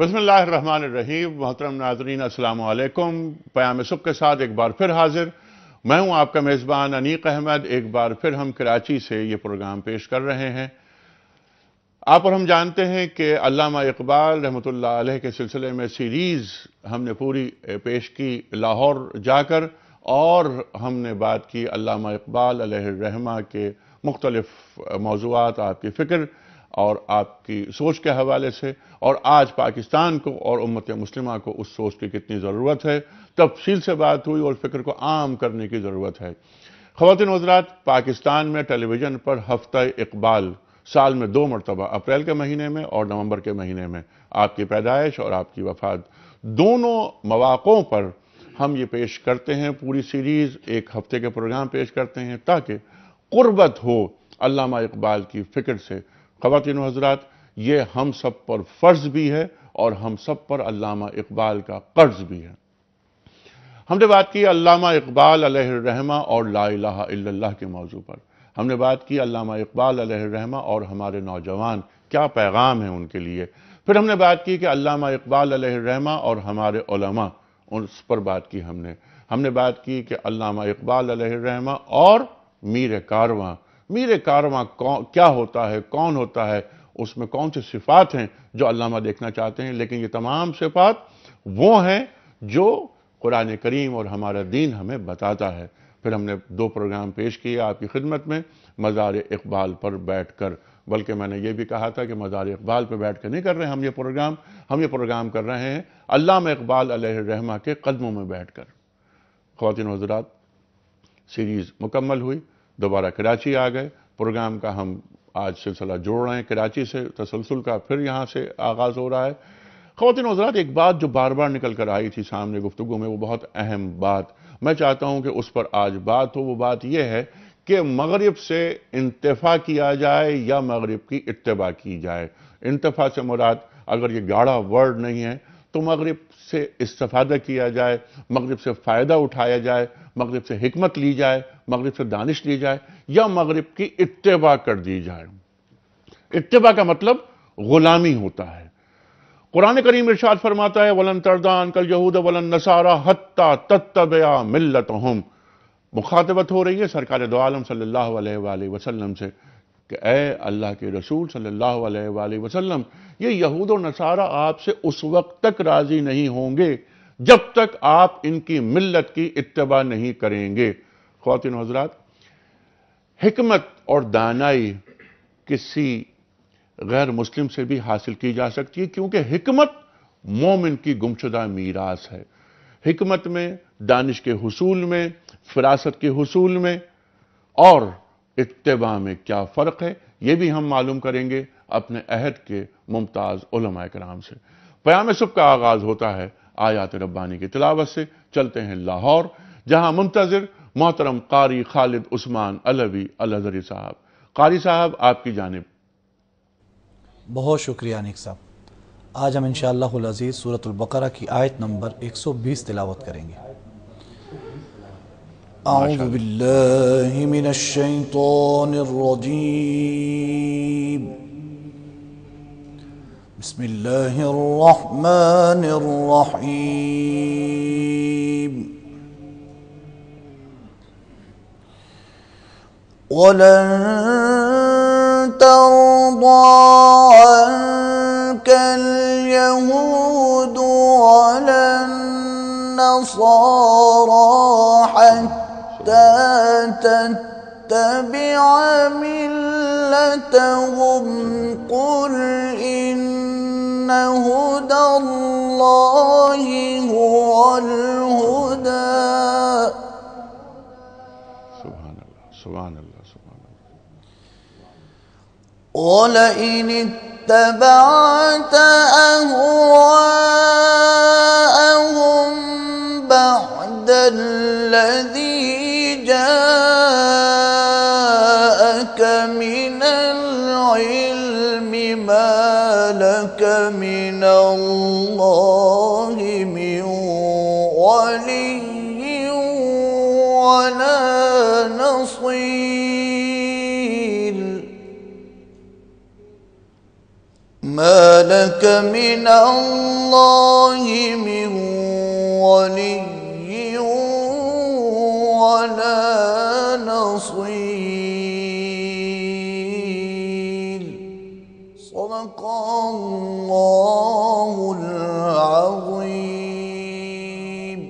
बसमीम मोहतरम नाजरीन असलकुम प्याम सुब के साथ एक बार फिर हाजिर मैं हूं आपका मेज़बान अनीक अहमद एक बार फिर हम कराची से ये प्रोग्राम पेश कर रहे हैं आप और हम जानते हैं कि अलामा इकबाल रहमत अलैह के सिलसिले में सीरीज़ हमने पूरी पेश की लाहौर जाकर और हमने बात की अलामा इकबाल रहमा के मुख्तलफ़ मौजूद आपकी फ़िक्र और आपकी सोच के हवाले से और आज पाकिस्तान को और उम्मत मुस्लिमा को उस सोच की कितनी ज़रूरत है तफसील से बात हुई और फ़िक्र को आम करने की ज़रूरत है खातन हजरात पाकिस्तान में टेलीविज़न पर हफ्ता इकबाल साल में दो मरतबा अप्रैल के महीने में और नवंबर के महीने में आपकी पैदाइश और आपकी वफात दोनों मौाक़ों पर हम ये पेश करते हैं पूरी सीरीज़ एक हफ्ते के प्रोग्राम पेश करते हैं ताकि कुर्बत हो अल्लामा इकबाल की फ़िक्र से खातिन हजरात ये हम सब पर फ़र्ज़ भी है और हम सब पर अलामा इकबाल का कर्ज भी है हमने बात की अलामा इकबाल रहमा और ला के मौजू पर हमने बात की अलामा इकबाल रहमा और हमारे नौजवान क्या पैगाम है उनके लिए फिर हमने बात की कि अलामा इकबाल रहमा और हमारे उलमा उस पर बात की हमने हमने बात की कि अलामा इकबाल रहमा और मीर कारवा मीर कारवा क्या होता है कौन होता है उसमें कौन से सिफ़ात हैं जो अल्लामा देखना चाहते हैं लेकिन ये तमाम सिफ़ात वो हैं जो कुरान करीम और हमारा दीन हमें बताता है फिर हमने दो प्रोग्राम पेश किए आपकी खिदमत में मज़ार इकबाल पर बैठ कर बल्कि मैंने ये भी कहा था कि मज़ार इकबाल पर बैठ कर नहीं कर रहे हम ये प्रोग्राम हम ये प्रोग्राम कर रहे हैं अल्लाह इकबाल रहमा के कदमों में बैठ कर खातिन हजरात सीरीज़ मुकम्मल हुई दोबारा कराची आ गए प्रोग्राम का हम आज सिलसिला जोड़ रहे हैं कराची से तसलसल का फिर यहाँ से आगाज़ हो रहा है खातिन हजरात एक बात जो बार बार निकल कर आई थी सामने गुफ्तु में वो बहुत अहम बात मैं चाहता हूँ कि उस पर आज बात हो वो बात यह है कि मगरब से इंतफा किया जाए या मगरब की इतबा की जाए इंतफा से मुराद अगर ये गाढ़ा वर्ड नहीं है तो मगरब से इस्तफादा किया जाए मगरब से फ़ायदा उठाया जाए मगरब से हमत ली जाए मगरब से दानिश ली जाए या मगरब की इतबा कर दी जाए इतबा का मतलब गुलामी होता है कुरान करीम इर्शाद फरमाता है वलन तरदान कल यहूद वलन नसारा हत्ता तत्तबया मिलत हम मुखातबत हो रही है सरकार दो आलम सल्लल्लाहु अलैहि वसल्लम से कि ए अल्लाह के रसूल सल्लल्लाहु अलैहि वसल्लम ये यहूद और नसारा आपसे उस वक्त तक राज़ी नहीं होंगे जब तक आप इनकी मिल्लत की इतबा नहीं करेंगे खातिन हजरात हमत और दानाई किसी गैर मुस्लिम से भी हासिल की जा सकती है क्योंकि हमत मोमिन की गुमशुदा मीरास है हमत में दानिश के हसूल में फिरासत के हसूल में और इतबा में क्या फ़र्क है यह भी हम मालूम करेंगे अपने अहद के मुमताज़ कराम से प्याम सुब का आगाज़ होता है आयात रब्बानी की तलावत से चलते हैं लाहौर जहां मुंतजर मोहतरम कारी खालिद उस्मान अलवी अलजरी साहब कारी साहब आपकी जानब बहुत शुक्रिया अनिक साहब आज हम इन शजीज़ सूरतुल्बकरा की आयत नंबर 120 तिलावत करेंगे أعوذ بالله من الشيطان الرجيم بسم الله الرحمن الرحيم ولن ترضى عنك اليهود ولا النصارى حتى تتبع ملتهم قل إن هدى الله هو الهدى سبحان الله سبحان الله ولئن اتبعت أهواءهم بعد الذي جاءك من العلم ما لك من الله ما لك من الله من ولي ولا نصير صدق الله العظيم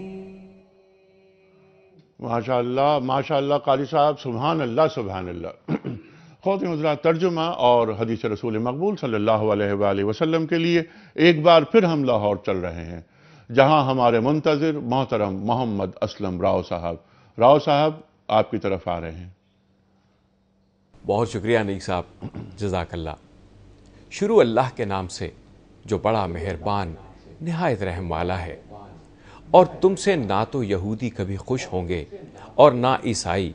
ما شاء الله ما شاء الله قاري صاحب سبحان الله سبحان الله ख़ौत हजरा तर्जुमा और हदीस रसूल मकबूल सल्ला वसलम के लिए एक बार फिर हम लाहौर चल रहे हैं जहाँ हमारे मुंतज़र मोहतरम मोहम्मद असलम राव साहब राव साहब आपकी तरफ आ रहे हैं बहुत शुक्रिया नई साहब जजाकल्ला शुरू अल्लाह के नाम से जो बड़ा मेहरबान नहायत रहम वाला है और तुमसे ना तो यहूदी कभी खुश होंगे और ना ईसाई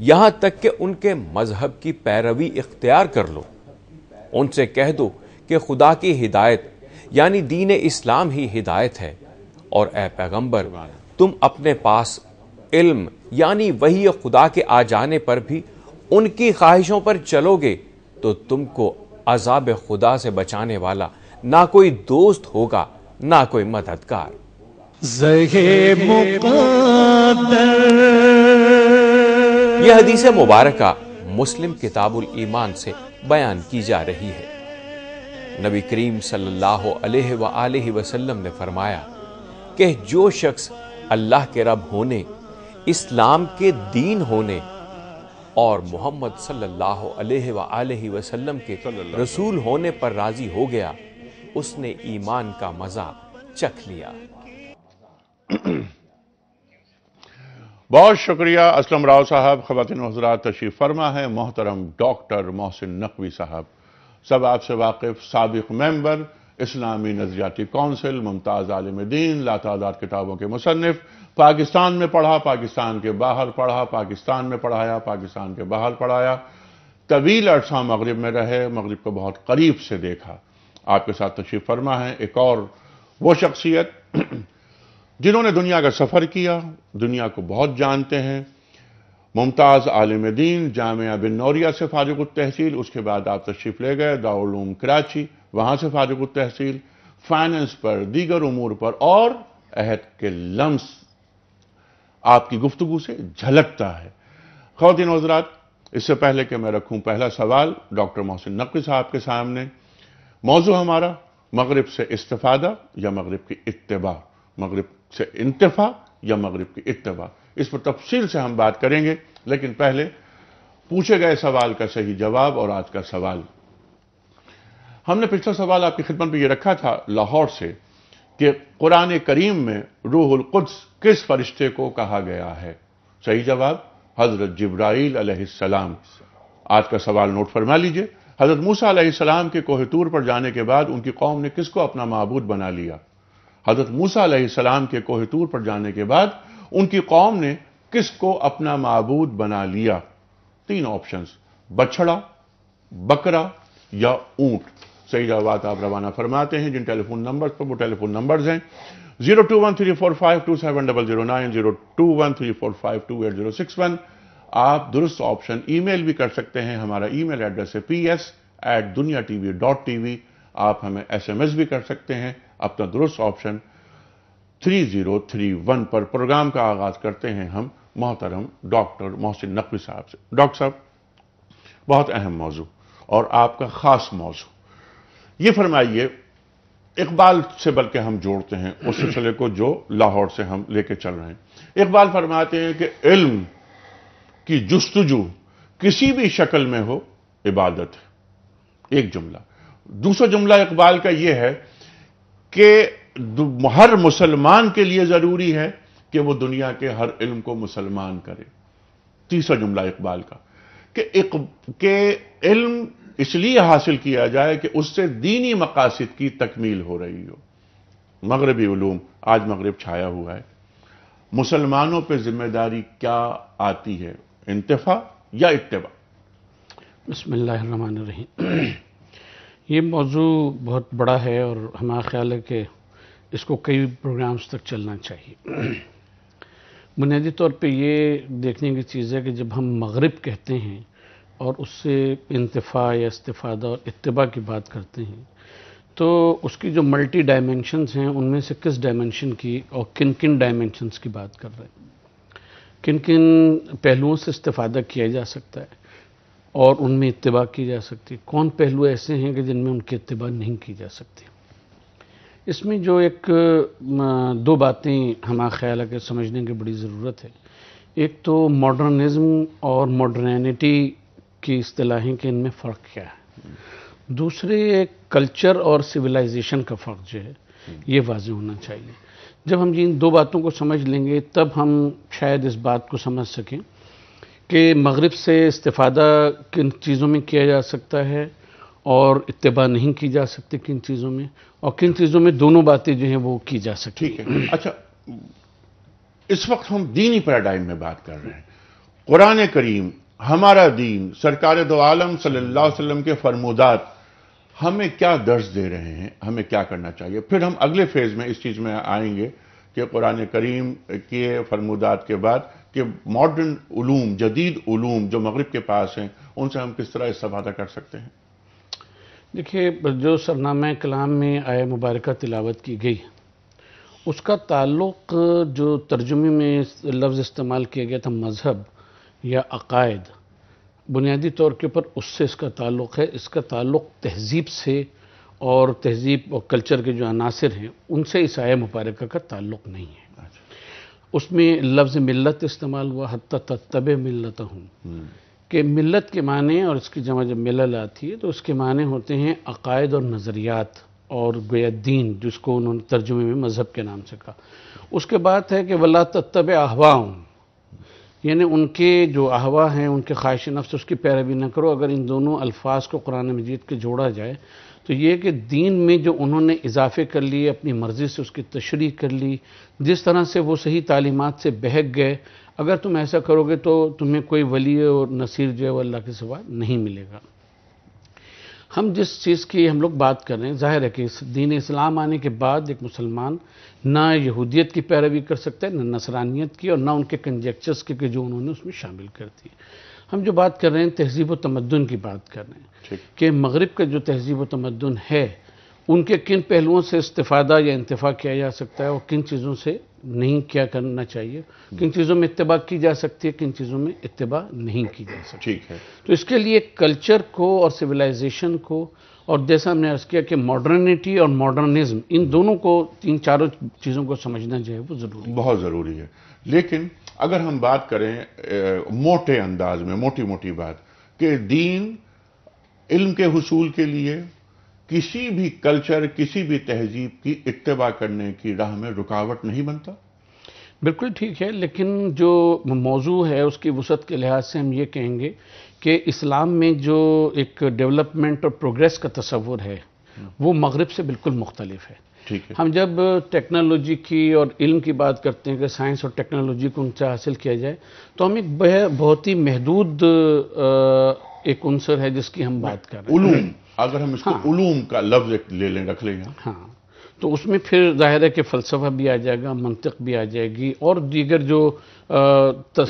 यहां तक कि उनके मजहब की पैरवी इख्तियार कर लो उनसे कह दो कि खुदा की हिदायत यानी दीन इस्लाम ही हिदायत है और ए पैगंबर तुम अपने पास इल्म यानी वही खुदा के आ जाने पर भी उनकी ख्वाहिशों पर चलोगे तो तुमको अजाब खुदा से बचाने वाला ना कोई दोस्त होगा ना कोई मददगार यह हदीस मुबारक मुस्लिम किताबुल ईमान से बयान की जा रही है नबी करीम सल्लल्लाहु अलैहि व आलिहि वसल्लम ने फरमाया कि जो शख्स अल्लाह के रब होने इस्लाम के दीन होने और मोहम्मद सल्लल्लाहु अलैहि व आलिहि वसल्लम के रसूल होने पर राजी हो गया उसने ईमान का मज़ा चख लिया बहुत शुक्रिया असलम राव साहब खवातिन हजरा तशरीफ़ फर्मा है मोहतरम डॉक्टर मोहसिन नकवी साहब सब आपसे वाकिफ़ सबक मेम्बर इस्लामी नज़रियाती कौंसिल मुमताज़ आलम दीन लातादार किताबों के मुसनफ़ पाकिस्तान में पढ़ा पाकिस्तान के बाहर पढ़ा पाकिस्तान में पढ़ाया पाकिस्तान के बाहर पढ़ाया तवील अरसा मगरब में रहे मगरब को बहुत करीब से देखा आपके साथ तशीफ फर्मा है एक और वो शख्सियत जिन्होंने दुनिया का सफ़र किया दुनिया को बहुत जानते हैं मुमताज़ आलिम दीन जामिया बिन नौरिया से फारुक तहसील उसके बाद आप तशरीफ़ ले गए दाउलूम कराची वहां से फारुक तहसील फाइनेंस पर दीगर उमूर पर और अहद के लम्स आपकी गुफ्तु से झलकता है खातिन हजरात इससे पहले कि मैं रखूं पहला सवाल डॉक्टर मोहसिन नकवी साहब के सामने मौजू हमारा मगरब से इस्तफ़ादा या मगरब की इतबा मगरब से इंतफा या मगरब की इतवा इस पर तफसील से हम बात करेंगे लेकिन पहले पूछे गए सवाल का सही जवाब और आज का सवाल हमने पिछला सवाल आपकी खिदमत में यह रखा था लाहौर से कि कुरान करीम में रूहुल कुद्स किस फरिश्ते को कहा गया है सही जवाब हजरत जब्राइल अलैहिस्सलाम आज का सवाल नोट फरमा लीजिए हजरत मूसा अलैहिस्सलाम के कोहतूर पर जाने के बाद उनकी कौम ने किसको अपना मबूद बना लिया हज़रत मूसा सलाम के कोहतूर पर जाने के बाद उनकी कौम ने किसको अपना मबूद बना लिया तीन ऑप्शंस बछड़ा बकरा या ऊंट सही जवाब आप रवाना फरमाते हैं जिन टेलीफोन नंबर्स पर वो टेलीफोन नंबर्स हैं zero two one three four five two seven double zero nine zero two one three four five two eight zero six one आप दुरुस्त ऑप्शन ईमेल भी कर सकते हैं हमारा ईमेल एड्रेस है P S at Dunya T V dot T V आप हमें एस एम एस भी कर सकते हैं अपना दुरुस्त ऑप्शन 3031 पर प्रोग्राम का आगाज करते हैं हम मोहतरम डॉक्टर मोहसिन नकवी साहब से डॉक्टर साहब बहुत अहम मौजू और आपका ख़ास मौजू ये फरमाइए इकबाल से बल्कि हम जोड़ते हैं उस सिलसिले को जो लाहौर से हम लेके चल रहे हैं इकबाल फरमाते हैं कि इल्म की जस्तजू किसी भी शक्ल में हो इबादत है एक जुमला दूसरा जुमला इकबाल का यह है कि हर मुसलमान के लिए जरूरी है कि वो दुनिया के हर इल्म को मुसलमान करे तीसरा जुमला इकबाल का कि एक के इल्म इसलिए हासिल किया जाए कि उससे दीनी मकासद की तकमील हो रही हो मगरबी ूम आज मगरब छाया हुआ है मुसलमानों पर जिम्मेदारी क्या आती है इंतफा या इतबा बसमिल्लर ये मौजू बहुत बड़ा है और हमारा ख्याल है कि इसको कई प्रोग्राम्स तक चलना चाहिए बुनियादी तौर पे ये देखने की चीज़ है कि जब हम मगरब कहते हैं और उससे इंतफा या इस्तादा और इतबा की बात करते हैं तो उसकी जो मल्टी डायमेंशनस हैं उनमें से किस डायमेंशन की और किन किन डायमेंशनस की बात कर रहे हैं किन किन पहलुओं से इस्ता किया जा सकता है और उनमें इतबा की जा सकती कौन पहलू ऐसे हैं कि जिनमें उनकी इतबा नहीं की जा सकती इसमें जो एक दो बातें हमारा ख्याल है कि समझने की बड़ी ज़रूरत है एक तो मॉडर्निज़्म और मॉडर्निटी की असलाहें कि इनमें फ़र्क क्या है दूसरे एक कल्चर और सिविलाइजेशन का फ़र्क जो है ये वाज होना चाहिए जब हम इन दो बातों को समझ लेंगे तब हम शायद इस बात को समझ सकें कि मगरब से इस्तादा किन चीज़ों में किया जा सकता है और इतबा नहीं की जा सकती किन चीज़ों में और किन चीज़ों में दोनों बातें जो हैं वो की जा सकती ठीक है अच्छा इस वक्त हम दीनी पैराडाइम में बात कर रहे हैं कुरान करीम हमारा दीन सरकार दो आलम सल्ला वसलम के फरमोदात हमें क्या दर्ज दे रहे हैं हमें क्या करना चाहिए फिर हम अगले फेज में इस चीज़ में आएंगे कि कुरान करीम के फरमोदात के बाद कि मॉडर्न ूम जदीद ूम जो मगरब के पास हैं उनसे हम किस तरह इस्तेफादा कर सकते हैं देखिए जो सरनामा कलाम में आय मुबारक तिलावत की गई उसका ताल्लुक जो तर्जुमे में लफ्ज़ इस्तेमाल किया गया था मज़हब या अकायद बुनियादी तौर के ऊपर उससे इसका ताल्लुक है इसका ताल्लुक तहजीब से और तहजीब और कल्चर के जो अनासर हैं उनसे इस आय मुबारक का ताल्लुक नहीं है उसमें लफ्ज़ मिलत इस्तेमाल हुआ हत तब मिलत हूँ कि मिलत के माने और इसकी जमा जब मिलल आती है तो उसके माने होते हैं अकायद और नज़रियात और गोयद्दीन जिसको उन्होंने तर्जुमे में मज़हब के नाम से कहा उसके बाद है कि वला तब अहवाऊँ यानी उनके जो अहवा हैं उनके ख्वाहिश नफ्स उसकी पैरवी ना करो अगर इन दोनों अल्फाज को कुरान मजीद के जोड़ा जाए तो ये कि दीन में जो उन्होंने इजाफे कर लिए अपनी मर्ज़ी से उसकी तशरी कर ली जिस तरह से वो सही तालीमत से बहक गए अगर तुम ऐसा करोगे तो तुम्हें कोई वली और नसीर जो है वो अल्लाह के सिवा नहीं मिलेगा हम जिस चीज़ की हम लोग बात कर रहे हैं जाहिर है कि दीन इस्लाम आने के बाद एक मुसलमान ना यहूदियत की पैरवी कर सकता है ना नसरानियत की और ना उनके कंजेक्चर्स के, के जो उन्होंने उसमें शामिल कर दिए हम जो बात कर रहे हैं तहजीब व तमदन की बात कर रहे हैं कि मगरब का जो तहजीब व तमदन है उनके किन पहलुओं से इस्तफ़ादा या इंतफा किया जा सकता है और किन चीज़ों से नहीं क्या करना चाहिए किन चीज़ों में इतबा की जा सकती है किन चीज़ों में इतबा नहीं की जा सकती ठीक है तो इसके लिए कल्चर को और सिविलाइजेशन को और जैसा हमने अर्ज़ किया कि मॉडर्निटी और मॉडर्निज्म इन दोनों को तीन चारों चीज़ों को समझना जो है वो ज़रूरी बहुत ज़रूरी है लेकिन अगर हम बात करें ए, मोटे अंदाज में मोटी मोटी बात कि दीन इल्म के हसूल के लिए किसी भी कल्चर किसी भी तहजीब की इतबा करने की राह में रुकावट नहीं बनता बिल्कुल ठीक है लेकिन जो मौजू है उसकी वसत के लिहाज से हम ये कहेंगे कि इस्लाम में जो एक डेवलपमेंट और प्रोग्रेस का तस्वुर है वो मगरब से बिल्कुल मुख्तलिफ है ठीक है हम जब टेक्नोलॉजी की और इल्म की बात करते हैं कि साइंस और टेक्नोलॉजी को ऊंचा हासिल किया जाए तो हम एक बहुत ही महदूद एक उनसर है जिसकी हम बात कर रहे हैं उलूम अगर हम इसको हाँ, उलूम का लफ्ज ले लें रख लेंगे हाँ तो उसमें फिर जाहिर है कि फ़लसफ़ा भी आ जाएगा मंतक भी आ जाएगी और दीगर जो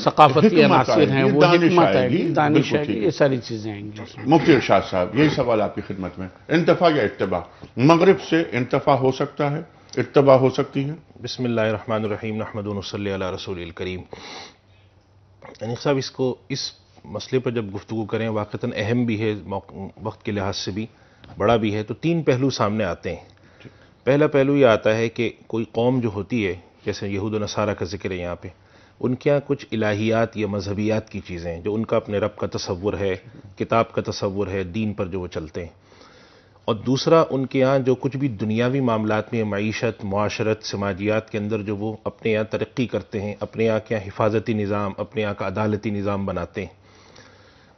सकाफती अनासर हैं वो हमत आएगी दानिश आएगी ये सारी चीज़ें आएंगी मुफ्ती अरशाद साहब यही सवाल आपकी खिदमत में इंतफा या इतबा मगरब से इंतफा हो सकता है इतबा हो सकती है बसमीम नहमदनसल रसूल करीम अनिक साहब इसको इस मसले पर जब गुफ्तु करें वाक़ता अहम भी है वक्त के लिहाज से भी बड़ा भी है तो तीन पहलू सामने आते हैं पहला पहलू ये आता है कि कोई कौम जो होती है जैसे यहूद नसारा का जिक्र है यहाँ पे उनके यहाँ कुछ इलाहियात या मजहबियात की चीज़ें हैं जो उनका अपने रब का तस्वुर है किताब का तस्वुर है दीन पर जो वो चलते हैं और दूसरा उनके यहाँ जो कुछ भी दुनियावी मामलात में मीशत माशरत समाजियात के अंदर जो वो अपने यहाँ तरक्की करते हैं अपने यहाँ के यहाँ हिफाजती निज़ाम अपने यहाँ का अदालती निज़ाम बनाते हैं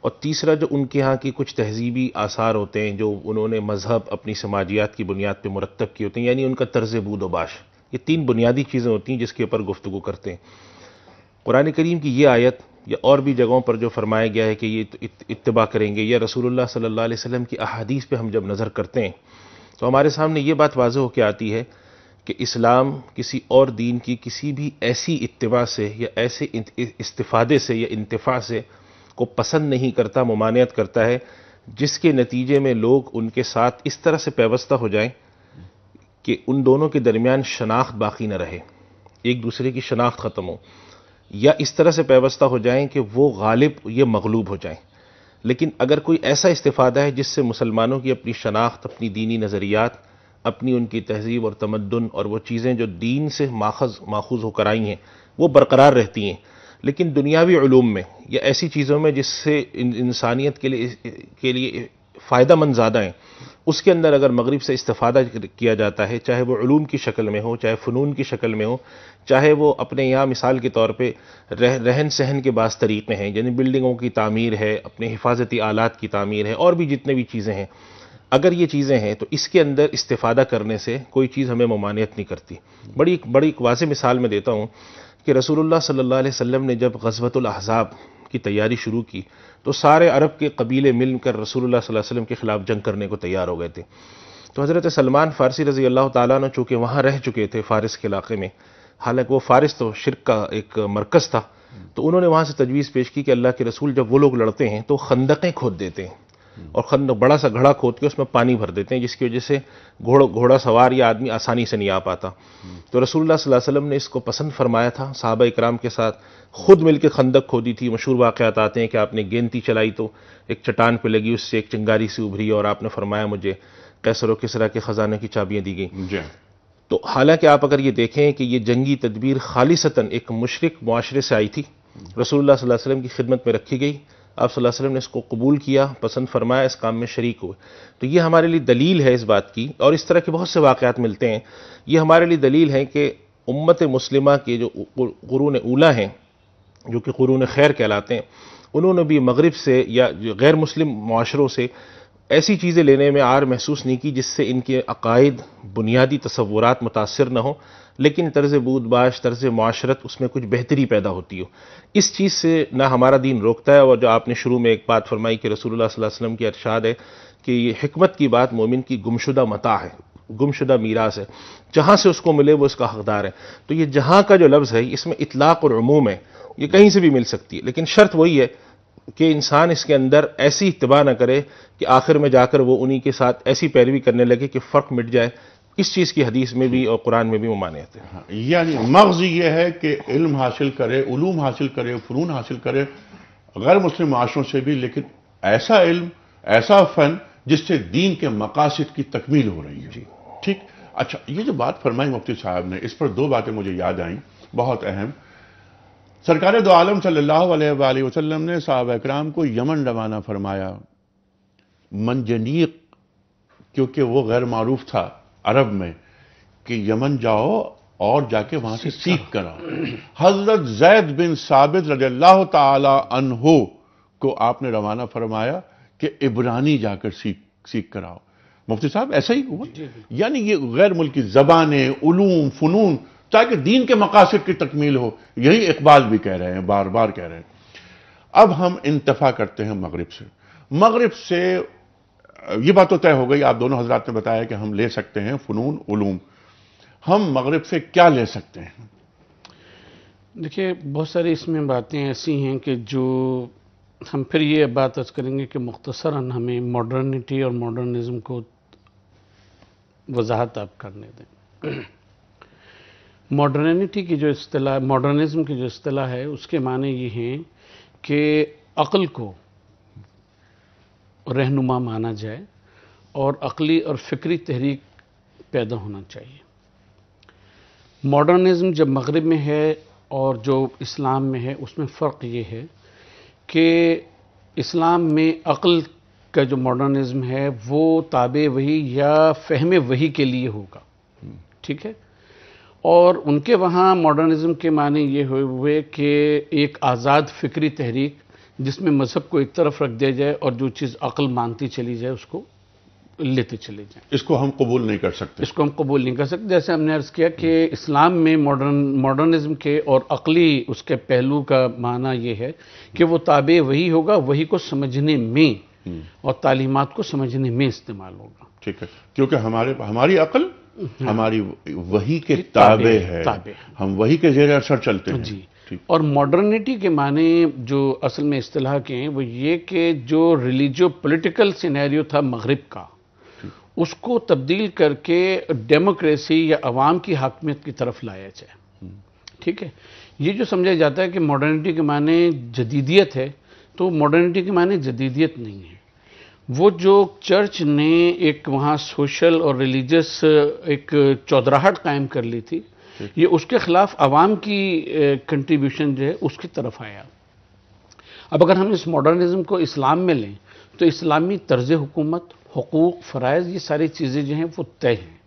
और तीसरा जो उनके यहाँ की कुछ तहज़ीबी आसार होते हैं जो उन्होंने मज़हब अपनी समाजियात की बुनियाद पर मुरतब की होती हैं यानी उनका तर्ज बूद ये तीन बुनियादी चीज़ें होती हैं जिसके ऊपर गुफ्तु करते हैं कुरान करीम की ये आयत या और भी जगहों पर जो फरमाया गया है कि ये इतबा करेंगे या रसूल सल्ला वसम की अहादीस पर हम जब नज़र करते हैं तो हमारे सामने ये बात वाज होकर आती है कि इस्लाम किसी और दीन की किसी भी ऐसी इतबा से या ऐसे इस्तफ़ादे से या इंतफ़ा से को पसंद नहीं करता ममानियत करता है जिसके नतीजे में लोग उनके साथ इस तरह से पैवस्ता हो जाएं कि उन दोनों के दरमियान शनाख्त बाकी न रहे एक दूसरे की शनाख्त ख़त्म हो या इस तरह से पैवस्ता हो जाएं कि वो गालिब ये मगलूब हो जाएं लेकिन अगर कोई ऐसा इस्तेफादा है जिससे मुसलमानों की अपनी शनाख्त अपनी दीनी नज़रियात अपनी उनकी तहजीब और तमदन और वो चीज़ें जो दीन से माखज माखूज होकर आई हैं वो बरकरार रहती हैं लेकिन दुनियावी ूम में या ऐसी चीज़ों में जिससे इंसानियत के लिए के लिए फ़ायदा मंद ज़्यादा हैं उसके अंदर अगर मगरब से इस्तादा किया जाता है चाहे वो ूम की शक्ल में हो चाहे फ़नून की शक्ल में हो चाहे वो अपने यहाँ मिसाल के तौर पर रह, रहन सहन के बास तरीक़े हैं यानी बिल्डिंगों की तमीर है अपने हिफाजती आलात की तमीर है और भी जितने भी चीज़ें हैं अगर ये चीज़ें हैं तो इसके अंदर इस्तादा करने से कोई चीज़ हमें ममानियत नहीं करती बड़ी बड़ी वाज मिसाल में देता हूँ कि रसूलुल्लाह सल्लल्लाहु अलैहि वसल्लम ने जब गजबतुल अहज़ाब की तैयारी शुरू की तो सारे अरब के कबीले मिलकर रसूलुल्लाह सल्लल्लाहु अलैहि वसल्लम के ख़िलाफ़ जंग करने को तैयार हो गए थे तो हज़रत सलमान फ़ारसी रज़ी अल्लाह ताला चूँकि वहाँ रह चुके थे फ़ारस के इलाके में हालांकि वो फ़ारस तो शिरक का एक मरकज़ था तो उन्होंने वहाँ से तजवीज़ पेश की कि अल्लाह के रसूल जब वो लोग लड़ते हैं तो खंदकें खोद देते हैं और खंद बड़ा सा घड़ा खोद के उसमें पानी भर देते हैं जिसकी वजह से घोड़ घोड़ा सवार या आदमी आसानी से नहीं आ पाता तो रसूलुल्लाह सल्लल्लाहु अलैहि वसल्लम ने इसको पसंद फरमाया था साहब इकराम के साथ खुद मिलकर खंदक खोदी थी मशहूर वाक़ात आते हैं कि आपने गेंती चलाई तो एक चट्टान पर लगी उससे एक चिंगारी सी उभरी और आपने फरमाया मुझे कैसर किसरा के ख़जाने की चाबियाँ दी गई तो हालांकि आप अगर ये देखें कि ये जंगी तदबीर खालिसता एक मशरक माशरे से आई थी रसूलुल्लाह सल्लल्लाहु अलैहि वसल्लम की खिदमत में रखी गई आप वसलम वसल्लम ने इसको कबूल किया पसंद फरमाया इस काम में शरीक हुए तो ये हमारे लिए दलील है इस बात की और इस तरह के बहुत से वाक़ात मिलते हैं ये हमारे लिए दलील है कि उम्मत मुस्लिमा के जो क़रून ऊला हैं जो कि क़रून खैर कहलाते हैं उन्होंने भी मगरब से या गैर मुस्लिम माशरों से ऐसी चीज़ें लेने में आर महसूस नहीं की जिससे इनके अकायद बुनियादी तस्वुरात मुतासर न हो लेकिन तर्ज बूदबाश तर्ज माशरत उसमें कुछ बेहतरी पैदा होती हो इस चीज़ से ना हमारा दीन रोकता है और जो आपने शुरू में एक बात फरमाई कि रसूलुल्लाह वसलम की अरशाद है कि ये हमत की बात मोमिन की गुमशुदा मता है गुमशुदा मीरास है जहाँ से उसको मिले वो उसका हकदार है तो ये जहाँ का जो लफ्ज़ है इसमें इतलाक़ और अमूम है ये कहीं से भी मिल सकती है लेकिन शर्त वही है कि इंसान इसके अंदर ऐसी इतबा ना करे कि आखिर में जाकर वो उन्हीं के साथ ऐसी पैरवी करने लगे कि फ़र्क मिट जाए इस चीज़ की हदीस में भी और कुरान में भी ममानियत है हाँ, यानी मगज़ ये है कि इल्म हासिल करे उलूम हासिल करे फ़नून हासिल करे गैर मुस्लिम माशरों से भी लेकिन ऐसा इल्म ऐसा फ़न जिससे दीन के मकासद की तकमील हो रही है जी ठीक अच्छा ये जो बात फरमाई मुफ्ती साहब ने इस पर दो बातें मुझे याद आई बहुत अहम सरकार दो आलम सल्ला वसलम ने साहब इक्राम को यमन रवाना फरमाया मंजनीक क्योंकि वो गैर मरूफ था अरब में कि यमन जाओ और जाके वहां से सीख कराओ हजरत जैद बिन साबित रजल्लाह तहो को आपने रवाना फरमाया कि इबरानी जाकर सीख सीख कराओ मुफ्ती साहब ऐसा ही हुआ यानी ये गैर मुल्की जबान उलूम फनून ताकि दीन के मकासद की तकमील हो यही इकबाल भी कह रहे हैं बार बार कह रहे हैं अब हम इंतफा करते हैं मगरब से मगरब से ये बात तो तय हो गई आप दोनों हजरात ने बताया कि हम ले सकते हैं फ़नून ूम हम मगरब से क्या ले सकते हैं देखिए बहुत सारी इसमें बातें ऐसी हैं कि जो हम फिर ये बात अर्ज करेंगे कि मुख्तसरा हमें मॉडर्निटी और मॉडर्निज्म को वजाहत आप करने दें मॉडर्निटी की जो अतला मॉडर्निज्म की जो अतला है उसके माने ये हैं कि अक़ल को रहनुमा माना जाए और अकली और फ़िक्री तहरीक पैदा होना चाहिए मॉडर्निज्म जब मगरब में है और जो इस्लाम में है उसमें फ़र्क ये है कि इस्लाम में अक़ल का जो मॉडर्निज्म है वो ताबे वही या फहमे वही के लिए होगा ठीक है और उनके वहाँ मॉडर्निज्म के माने ये हुए हुए कि एक आज़ाद फिक्री तहरीक जिसमें मज़हब को एक तरफ रख दिया जाए और जो चीज़ अकल मानती चली जाए उसको लेते चले जाए इसको हम कबूल नहीं कर सकते इसको हम कबूल नहीं कर सकते जैसे हमने अर्ज़ किया कि इस्लाम में मॉडर्न मॉडर्निज्म के और अकली उसके पहलू का माना यह है कि वो ताबे वही होगा वही को समझने में हम्म। और तालीमत को समझने में इस्तेमाल होगा ठीक है क्योंकि हमारे हमारी अकल हम्म। हमारी वही के ताबे है ताबे। हम वही के जेर असर चलते हैं जी और मॉडर्निटी के माने जो असल में अतलाह के हैं वो ये कि जो रिलीजियो पोलिटिकल सिनेरियो था मगरब का उसको तब्दील करके डेमोक्रेसी या अवाम की हाकमियत की तरफ लाया जाए हम्म। ठीक है ये जो समझा जाता है कि मॉडर्निटी के माने जदीदियत है तो मॉडर्निटी के माने जदीदियत नहीं है वो जो चर्च ने एक वहाँ सोशल और रिलीजियस एक चौधराहट कायम कर ली थी ये उसके खिलाफ आवाम की कंट्रीब्यूशन जो है उसकी तरफ आया अब अगर हम इस मॉडर्निज्म को इस्लाम में लें तो इस्लामी तर्ज हुकूमत हकूक़ फ़रज़ ये सारी चीज़ें जो हैं वो तय हैं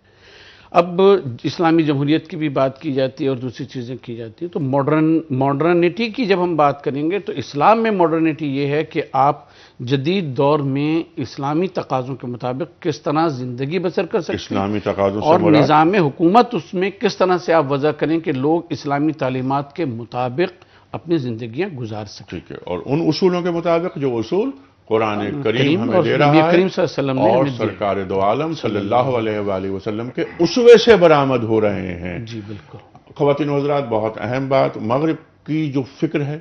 अब इस्लामी जमहूरीत की भी बात की जाती है और दूसरी चीज़ें की जाती हैं तो मॉडर्न मॉडर्निटी की जब हम बात करेंगे तो इस्लाम में मॉडर्निटी ये है कि आप जदीद दौर में इस्लामी तकाजों के मुताबिक किस तरह ज़िंदगी बसर कर सकते इस्लामी तकाजों और निज़ाम हुकूमत उसमें किस तरह से आप वजह करें कि लोग इस्लामी तालीमत के मुताबिक अपनी जिंदगी गुजार सकें ठीक है और उन उसूलों के मुताबिक जो उसूल कुरान हाँ। करीम, करीम हमें और सरकार दो आलम सल्लल्लाहु अलैहि वसल्लम के उसवे से बरामद हो रहे हैं जी बिल्कुल खवतिन हजरात बहुत अहम बात मगरब की जो फिक्र है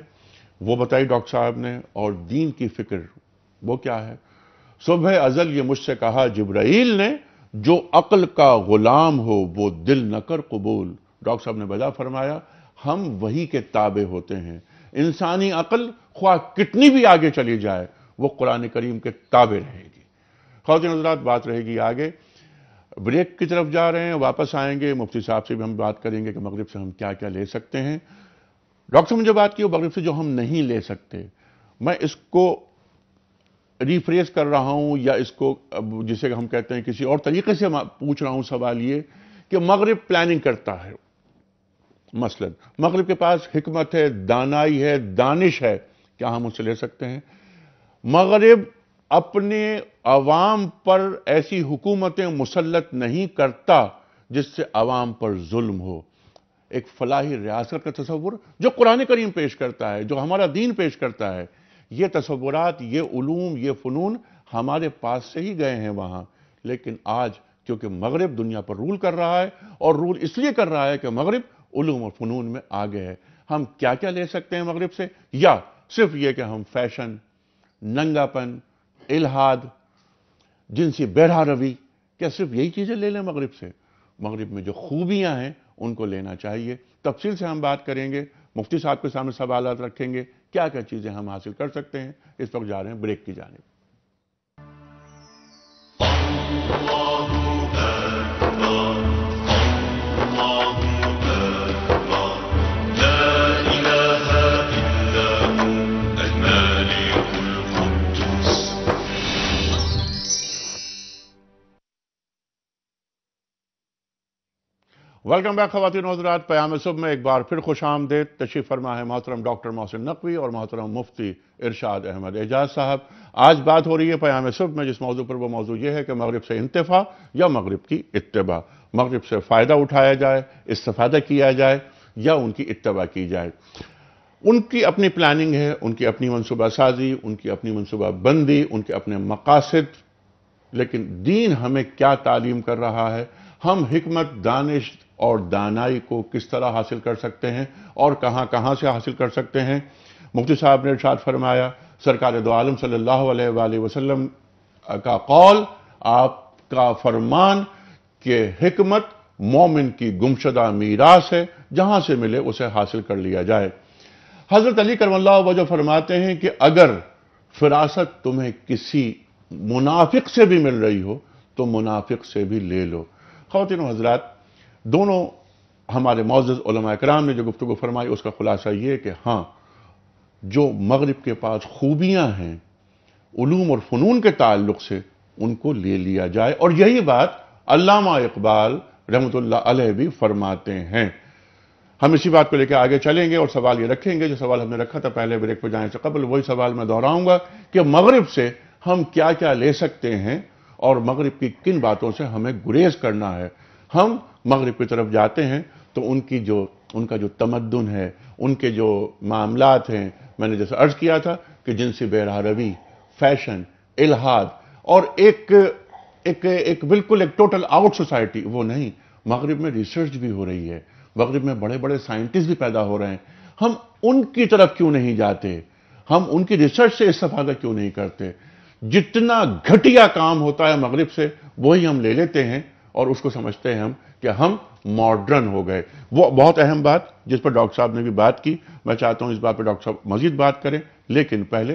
वो बताई डॉक्टर साहब ने और दीन की फिक्र वो क्या है सुबह अजल ये मुझसे कहा जिब्राइल ने जो अकल का गुलाम हो वो दिल न कर कबूल डॉक्टर साहब ने बजा फरमाया हम वही के ताबे होते हैं इंसानी अकल ख्वा कितनी भी आगे चली जाए वो कुरान करीम के ताबे रहेगी खौज नजरात बात रहेगी आगे ब्रेक की तरफ जा रहे हैं वापस आएंगे मुफ्ती साहब से भी हम बात करेंगे कि मगरब से हम क्या क्या ले सकते हैं डॉक्टर साहब ने जो बात की वो मगरब से जो हम नहीं ले सकते मैं इसको रिफ्रेस कर रहा हूं या इसको जिसे हम कहते हैं किसी और तरीके से पूछ रहा हूं सवाल ये कि मगरब प्लानिंग करता है मसलन मगरब के पास हमत है दानाई है दानिश है क्या हम उसे ले सकते हैं मगरब अपने अवाम पर ऐसी हुकूमतें मुसलत नहीं करता जिससे अवाम पर जुल्म हो एक फलाही रियासत का तस्वुर जो कुरान करीम पेश करता है जो हमारा दीन पेश करता है ये तस्वुरात ये ूम ये फ़नून हमारे पास से ही गए हैं वहाँ लेकिन आज क्योंकि मगरब दुनिया पर रूल कर रहा है और रूल इसलिए कर रहा है कि मगरब ूम और फ़नून में आगे है हम क्या क्या ले सकते हैं मगरब से या सिर्फ ये कि हम फैशन नंगापन इलाहाद जिनसी बेढ़ा रवि क्या सिर्फ यही चीज़ें ले लें मगरब से मगरब में जो खूबियाँ हैं उनको लेना चाहिए तफसील से हम बात करेंगे मुफ्ती साहब के सामने सवाल रखेंगे क्या क्या चीज़ें हम हासिल कर सकते हैं इस वक्त जा रहे हैं ब्रेक की पर वेलकम बैक खातिन हजरात प्याम सुब में एक बार फिर खुश आमदेद तशीफ़ फरमा है मोहतरम डॉक्टर मोहसिन नकवी और मोहतरम मुफ्ती इरशाद अहमद एजाज साहब आज बात हो रही है प्याम सुब में जिस मौजू पर वो मौजू यह है कि मगरब से इंतफा या मगरब की इतबा मगरब से फ़ायदा उठाया जाए इस्तफ़ादा किया जाए या उनकी इतबा की जाए उनकी अपनी प्लानिंग है उनकी अपनी मनसूबा साजी उनकी अपनी मनसूबा बंदी उनके अपने मकासद लेकिन दीन हमें क्या तालीम कर रहा है हम हमत दानिश और दानाई को किस तरह हासिल कर सकते हैं और कहाँ कहाँ से हासिल कर सकते हैं मुफ्ती साहब ने इर्शाद फरमाया सरकार दो आलम सल्लल्लाहु अलैहि वसल्लम का कौल आपका फरमान के हमत मोमिन की गुमशदा मीरास है जहां से मिले उसे हासिल कर लिया जाए हज़रत अली करमल्ला वजह फरमाते हैं कि अगर फिरासत तुम्हें किसी मुनाफिक से भी मिल रही हो तो मुनाफिक से भी ले लो खातिन हजरात दोनों हमारे मोजमा कराम ने जो गुफ्तु फरमाई उसका खुलासा ये कि हाँ जो मगरब के पास खूबियाँ हैं ूम और फ़नून के ताल्लुक से उनको ले लिया जाए और यही बात अल्लामा इकबाल रहमत भी फरमाते हैं हम इसी बात को लेकर आगे चलेंगे और सवाल ये रखेंगे जो सवाल हमने रखा था पहले ब्रेक पर जाने से कबल वही सवाल मैं दोहराऊंगा कि मगरब से हम क्या क्या ले सकते हैं और मगरब की किन बातों से हमें गुरेज करना है हम मगरब की तरफ जाते हैं तो उनकी जो उनका जो तमदन है उनके जो मामलात हैं मैंने जैसे अर्ज किया था कि जिनसी बेरा रवी फैशन इलाहाद और एक एक एक बिल्कुल एक टोटल आउट सोसाइटी वो नहीं मगरब में रिसर्च भी हो रही है मगरब में बड़े बड़े साइंटिस्ट भी पैदा हो रहे हैं हम उनकी तरफ क्यों नहीं जाते हम उनकी रिसर्च से इस्तफादा क्यों नहीं करते जितना घटिया काम होता है मगरब से वही हम ले लेते हैं और उसको समझते हैं हम कि हम मॉडर्न हो गए वो बहुत अहम बात जिस पर डॉक्टर साहब ने भी बात की मैं चाहता हूं इस बात पर डॉक्टर साहब मजीद बात करें लेकिन पहले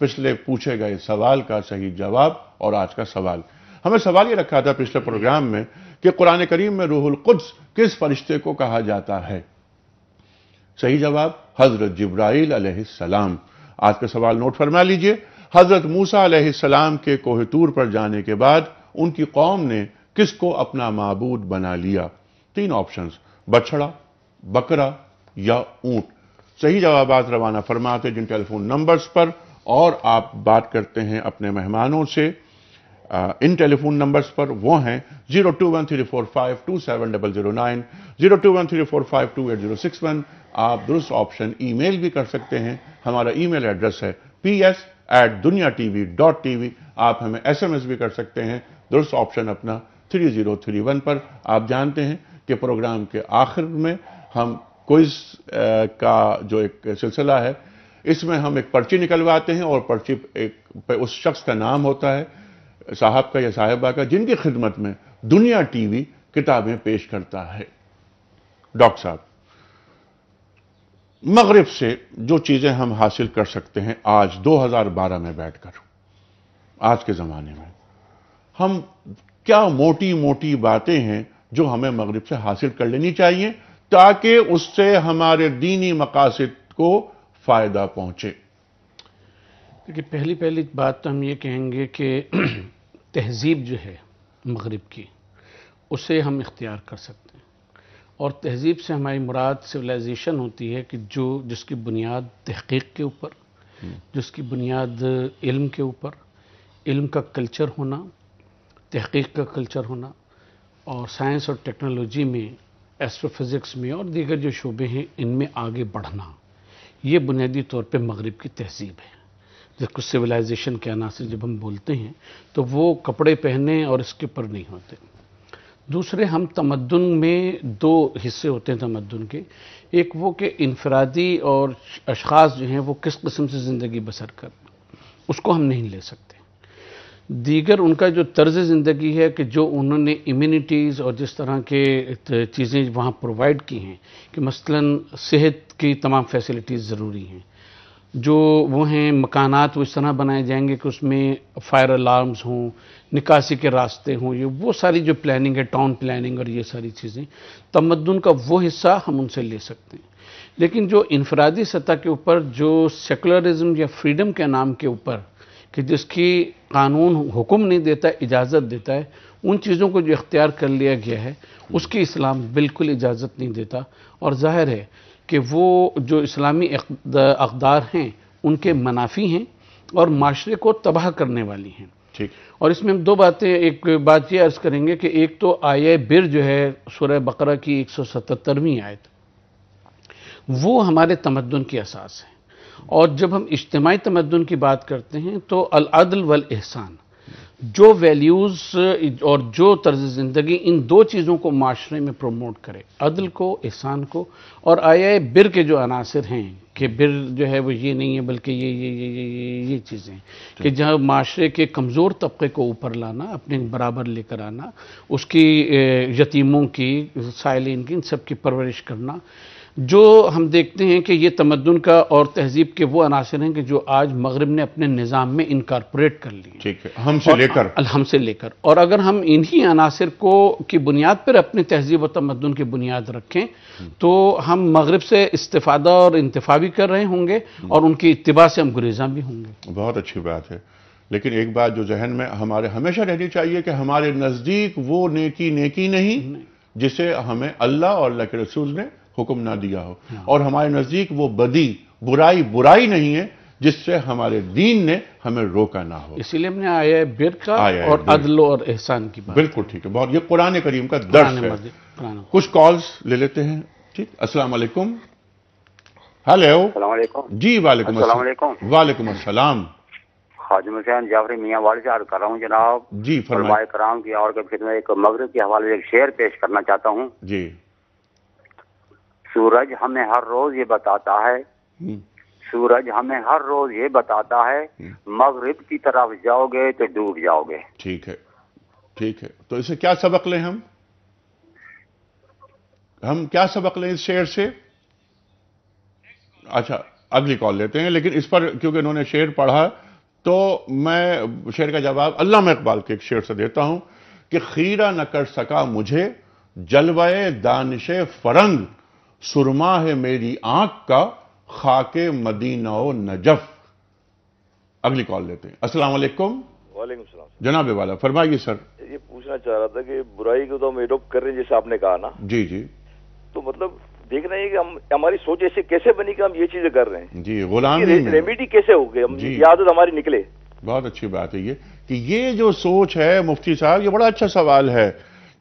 पिछले पूछे गए सवाल का सही जवाब और आज का सवाल हमें सवाल ये रखा था पिछले प्रोग्राम में कि कुरान करीम में रूहुल कुद्स किस फरिश्ते को कहा जाता है सही जवाब हजरत जिब्राइल सलाम आज का सवाल नोट फरमा लीजिए हजरत मूसा सलाम के कोहतूर पर जाने के बाद उनकी कौम ने किसको अपना मबूद बना लिया तीन ऑप्शंस बछड़ा बकरा या ऊंट सही जवाब रवाना फरमाते जिन टेलीफोन नंबर्स पर और आप बात करते हैं अपने मेहमानों से आ, इन टेलीफोन नंबर्स पर वो हैं zero two one three four five two seven double zero nine zero two one three four five two eight zero six one आप दुरुस्त ऑप्शन ईमेल भी कर सकते हैं हमारा ईमेल एड्रेस है P S at Duniya TV dot T V आप हमें एस एम एस भी कर सकते हैं दुरुस्त ऑप्शन अपना 3031 पर आप जानते हैं कि प्रोग्राम के आखिर में हम क्विज का जो एक सिलसिला है इसमें हम एक पर्ची निकलवाते हैं और पर्ची एक पर उस शख्स का नाम होता है साहब का या साहिबा का जिनकी खिदमत में दुनिया टीवी किताबें पेश करता है डॉक्टर साहब मगरब से जो चीज़ें हम हासिल कर सकते हैं आज 2012 में बैठकर आज के ज़माने में हम क्या मोटी मोटी बातें हैं जो हमें मगरब से हासिल कर लेनी चाहिए ताकि उससे हमारे दीनी मकासद को फ़ायदा पहुँचे देखिए पहली पहली बात तो हम ये कहेंगे कि तहजीब जो है मगरब की उसे हम इख्तियार कर सकते हैं और तहजीब से हमारी मुराद सिविलाइजेशन होती है कि जो जिसकी बुनियाद तहकीक के ऊपर हम्म। जिसकी बुनियाद इल्म के ऊपर इल्म का कल्चर होना तहकीक का कल्चर होना और साइंस और टेक्नोलॉजी में एस्ट्रोफिज़िक्स में और दीगर जो शोबे हैं इनमें आगे बढ़ना ये बुनियादी तौर पे मगरब की तहजीब है जिसको सिविलाइजेशन के अनासर जब हम बोलते हैं तो वो कपड़े पहने और इसके ऊपर नहीं होते दूसरे हम तमद्दन में दो हिस्से होते हैं तमद्दन के एक वो कि इनफरादी और अशास जो हैं वो किस किस्म से ज़िंदगी बसर कर उसको हम नहीं ले सकते दीगर उनका जो तर्ज ज़िंदगी है कि जो उन्होंने इम्यूनिटीज़ और जिस तरह के चीज़ें वहाँ प्रोवाइड की हैं कि मसलन सेहत की तमाम फैसिलिटीज़ ज़रूरी हैं जो वो हैं मकानात वो इस तरह बनाए जाएंगे कि उसमें फायर अलार्म्स हों निकासी के रास्ते हों ये वो सारी जो प्लानिंग है टाउन प्लानिंग और ये सारी चीज़ें तमदन का वो हिस्सा हम उनसे ले सकते हैं लेकिन जो इनफरादी सतह के ऊपर जो सेकुलरिज्म या फ्रीडम के नाम के ऊपर कि जिसकी कानून हुक्म नहीं देता इजाज़त देता है उन चीज़ों को जो इख्तियार कर लिया गया है उसकी इस्लाम बिल्कुल इजाज़त नहीं देता और जाहिर है कि वो जो इस्लामी अकदार हैं उनके मनाफी हैं और माशरे को तबाह करने वाली हैं ठीक और इसमें हम दो बातें एक बात ये अर्ज़ करेंगे कि एक तो आय बिर जो है सुरह बकरा की एक सौ सतहत्तरवीं आयत वो हमारे तमदन की असास है और जब हम इज्तमाही तमदन की बात करते हैं तो अलअल वल एहसान जो वैल्यूज़ और जो तर्ज ज़िंदगी इन दो चीज़ों को माशरे में प्रमोट करे अदल को एहसान को और आया बिर के जो अनासर हैं कि बिर जो है वो ये नहीं है बल्कि ये ये ये ये ये ये चीज़ें कि जहाँ माशरे के कमज़ोर तबके को ऊपर लाना अपने बराबर लेकर आना उसकी यतीमों की साइलिन की इन सब की परवरिश करना जो हम देखते हैं कि ये तमदन का और तहजीब के वो अनासर हैं कि जो आज मगरब ने अपने निज़ाम में इनकारपोरेट कर लिए ठीक है हमसे लेकर हमसे लेकर और अगर हम इन्हीं अनासर को की बुनियाद पर अपनी तहजीब और तमदन की बुनियाद रखें तो हम मगरब से इस्तफादा और इंतफा भी कर रहे होंगे और उनकी इतबा से हम गुरेजा भी होंगे बहुत अच्छी बात है लेकिन एक बात जो जहन में हमारे हमेशा रहनी चाहिए कि हमारे नज़दीक वो नेकी नेकी नहीं जिसे हमें अल्लाह और अल्लाह के रसूल ने हुक्म ना दिया हो हाँ। और हमारे नज़दीक वो बदी बुराई बुराई नहीं है जिससे हमारे दीन ने हमें रोका ना हो इसीलिए हमने आया बिर का आया और अदल और एहसान की बात बिल्कुल ठीक है बहुत ये कुरान करीम का दर्श है कुछ कॉल्स ले लेते हैं ठीक अस्सलाम वालेकुम हेलो जी वालेकुम अस्सलाम वालेकुम अस्सलाम खाजिम हुसैन जाफरी मियाँ वाले से अर्ज कर रहा हूँ जनाब जी फरमाए कराम की और के एक मगरब के हवाले एक शेर पेश करना चाहता हूँ जी सूरज हमें हर रोज ये बताता है हम्म। सूरज हमें हर रोज ये बताता है हम्म। मगरिब की तरफ जाओगे तो डूब जाओगे ठीक है ठीक है तो इसे क्या सबक लें हम हम क्या सबक लें इस शेर से अच्छा अगली कॉल लेते हैं लेकिन इस पर क्योंकि उन्होंने शेर पढ़ा तो मैं शेर का जवाब अल्लाह इकबाल के एक शेर से देता हूं कि खीरा न कर सका मुझे जलवाए दानिशे फरंग सुरमा है मेरी आंख का खाके मदीना नजफ अगली कॉल लेते हैं अस्सलाम वालेकुम जनाबे वाला फरमाइए सर ये पूछना चाह रहा था कि बुराई को तो हम एडोप्ट कर रहे हैं जैसे आपने कहा ना जी जी तो मतलब देखना है कि हम हमारी सोच ऐसे कैसे बनी कि हम ये चीजें कर रहे हैं जी गुलाम रे, रेमेडी कैसे हो गए आदत तो हमारी निकले बहुत अच्छी बात है ये कि ये जो सोच है मुफ्ती साहब ये बड़ा अच्छा सवाल है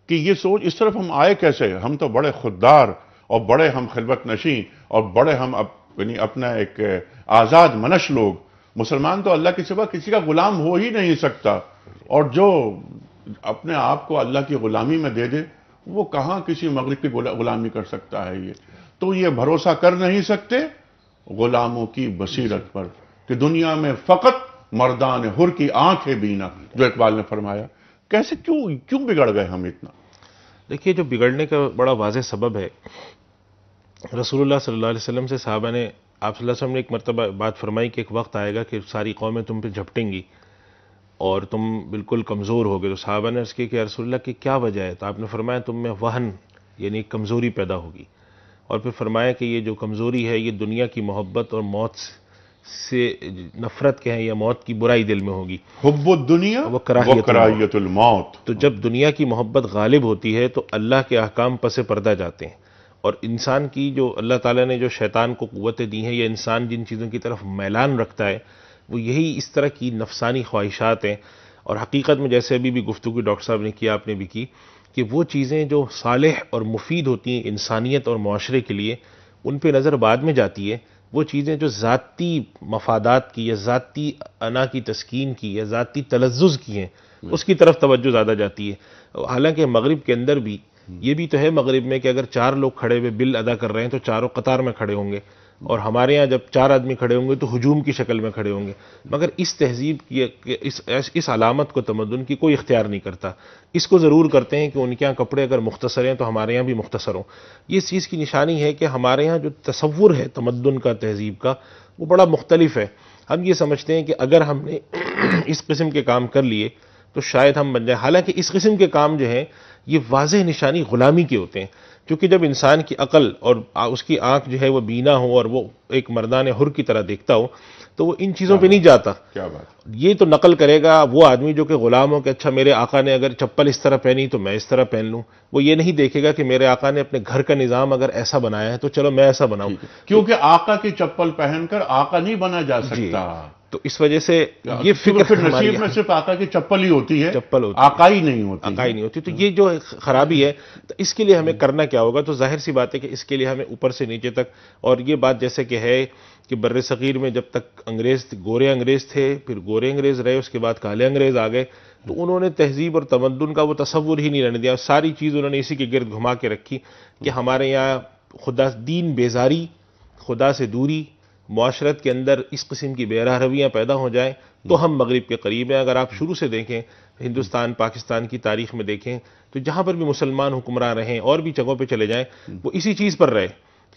कि ये सोच इस तरफ हम आए कैसे हम तो बड़े खुददार और बड़े हम खलबत नशी और बड़े हम अपनी अपना एक आज़ाद मनश लोग मुसलमान तो अल्लाह के सिवा किसी का गुलाम हो ही नहीं सकता और जो अपने आप को अल्लाह की गुलामी में दे दे वो कहां किसी मगरब की गुलामी कर सकता है ये तो ये भरोसा कर नहीं सकते गुलामों की बसीरत पर कि दुनिया में फ़कत मर्दान हुर की आंखें बीना जो इकबाल ने फरमाया कैसे क्यों क्यों बिगड़ गए हम इतना देखिए जो बिगड़ने का बड़ा वाज सबब है रसूलुल्लाह सल्लल्लाहु अलैहि वसल्लम से साहबा ने आप वसल्लम ने एक मरतबा बात फरमाई कि एक वक्त आएगा कि सारी कौमें तुम पर झपटेंगी और तुम बिल्कुल कमज़ोर हो गए तो साहबा ने उसके कि रसोल्ला की क्या वजह है तो आपने फरमाया तुम में वहन यानी कमज़ोरी पैदा होगी और फिर फरमाया कि ये जो कमज़ोरी है ये दुनिया की मोहब्बत और मौत से नफरत के हैं या मौत की बुराई दिल में होगी दुनिया वो कराहियत तो जब दुनिया की मोहब्बत गालिब होती है तो अल्लाह के अहकाम पसे पर्दा जाते हैं और इंसान की जो अल्लाह ताला ने जो शैतान को क़वतें दी हैं या इंसान जिन चीज़ों की तरफ मैलान रखता है वो यही इस तरह की नफसानी ख्वाहिशात हैं और हकीकत में जैसे अभी भी गुफ्तु की डॉक्टर साहब ने किया आपने भी की कि वो चीज़ें जो साल और मुफीद होती हैं इंसानियत और माशरे के लिए उन पर नज़र बाद में जाती है वो चीज़ें जो ज़ाती मफादात की या ज़ाती अना की तस्कीन की या ज़ाती तलज़ की हैं हम्म। उसकी तरफ तवज्जो ज़्यादा जाती है हालांकि मगरब के अंदर भी ये भी तो है मगरब में कि अगर चार लोग खड़े हुए बिल अदा कर रहे हैं तो चारों कतार में खड़े होंगे और हमारे यहाँ जब चार आदमी खड़े होंगे तो हजूम की शक्ल में खड़े होंगे मगर इस तहजीब की इस इस अलामत को तमदन की कोई इख्तियार नहीं करता इसको ज़रूर करते हैं कि उनके यहाँ कपड़े अगर मुख्तसर हैं तो हमारे यहाँ भी मुख्तसर हों ये इस चीज़ की निशानी है कि हमारे यहाँ जो तस्वुर है तमदन का तहजीब का वो बड़ा मुख्तलिफ है हम ये समझते हैं कि अगर हमने इस किस्म के काम कर लिए तो शायद हम बन जाए हालांकि इस किस्म के काम जो हैं ये वाज निशानी ग़ुलामी के होते हैं क्योंकि जब इंसान की अकल और उसकी आंख जो है वो बीना हो और वो एक मर्दान हुर की तरह देखता हो तो वो इन चीज़ों पे नहीं जाता क्या बात ये तो नकल करेगा वो आदमी जो कि गुलाम हो कि अच्छा मेरे आका ने अगर चप्पल इस तरह पहनी तो मैं इस तरह पहन लूँ वो ये नहीं देखेगा कि मेरे आका ने अपने घर का निज़ाम अगर ऐसा बनाया है तो चलो मैं ऐसा बनाऊँ क्योंकि आका की चप्पल पहनकर आका नहीं बना जा सकता तो इस वजह से ये तो फिक्र फिर नसीब में सिर्फ आका की चप्पल ही होती है चप्पल होती आकाई नहीं होती आकाई नहीं होती तो ये जो खराबी है तो इसके लिए हमें हम्म। करना क्या होगा तो जाहिर सी बात है कि इसके लिए हमें ऊपर से नीचे तक और ये बात जैसे कि है कि बर्र सग़ीर में जब तक अंग्रेज गोरे अंग्रेज थे फिर गोरे अंग्रेज रहे उसके बाद काले अंग्रेज आ गए तो उन्होंने तहजीब और तमदन का वो तस्वुर ही नहीं रहने दिया सारी चीज़ उन्होंने इसी के गिरद घुमा के रखी कि हमारे यहाँ खुदा दीन बेजारी खुदा से दूरी माशरत के अंदर इस किस्म की बेरा रवियाँ पैदा हो जाएँ तो हम मगरब के करीब हैं अगर आप शुरू से देखें हिंदुस्तान पाकिस्तान की तारीख में देखें तो जहाँ पर भी मुसलमान हुक्मरान रहें और भी जगहों पर चले जाएँ वो इसी चीज़ पर रहे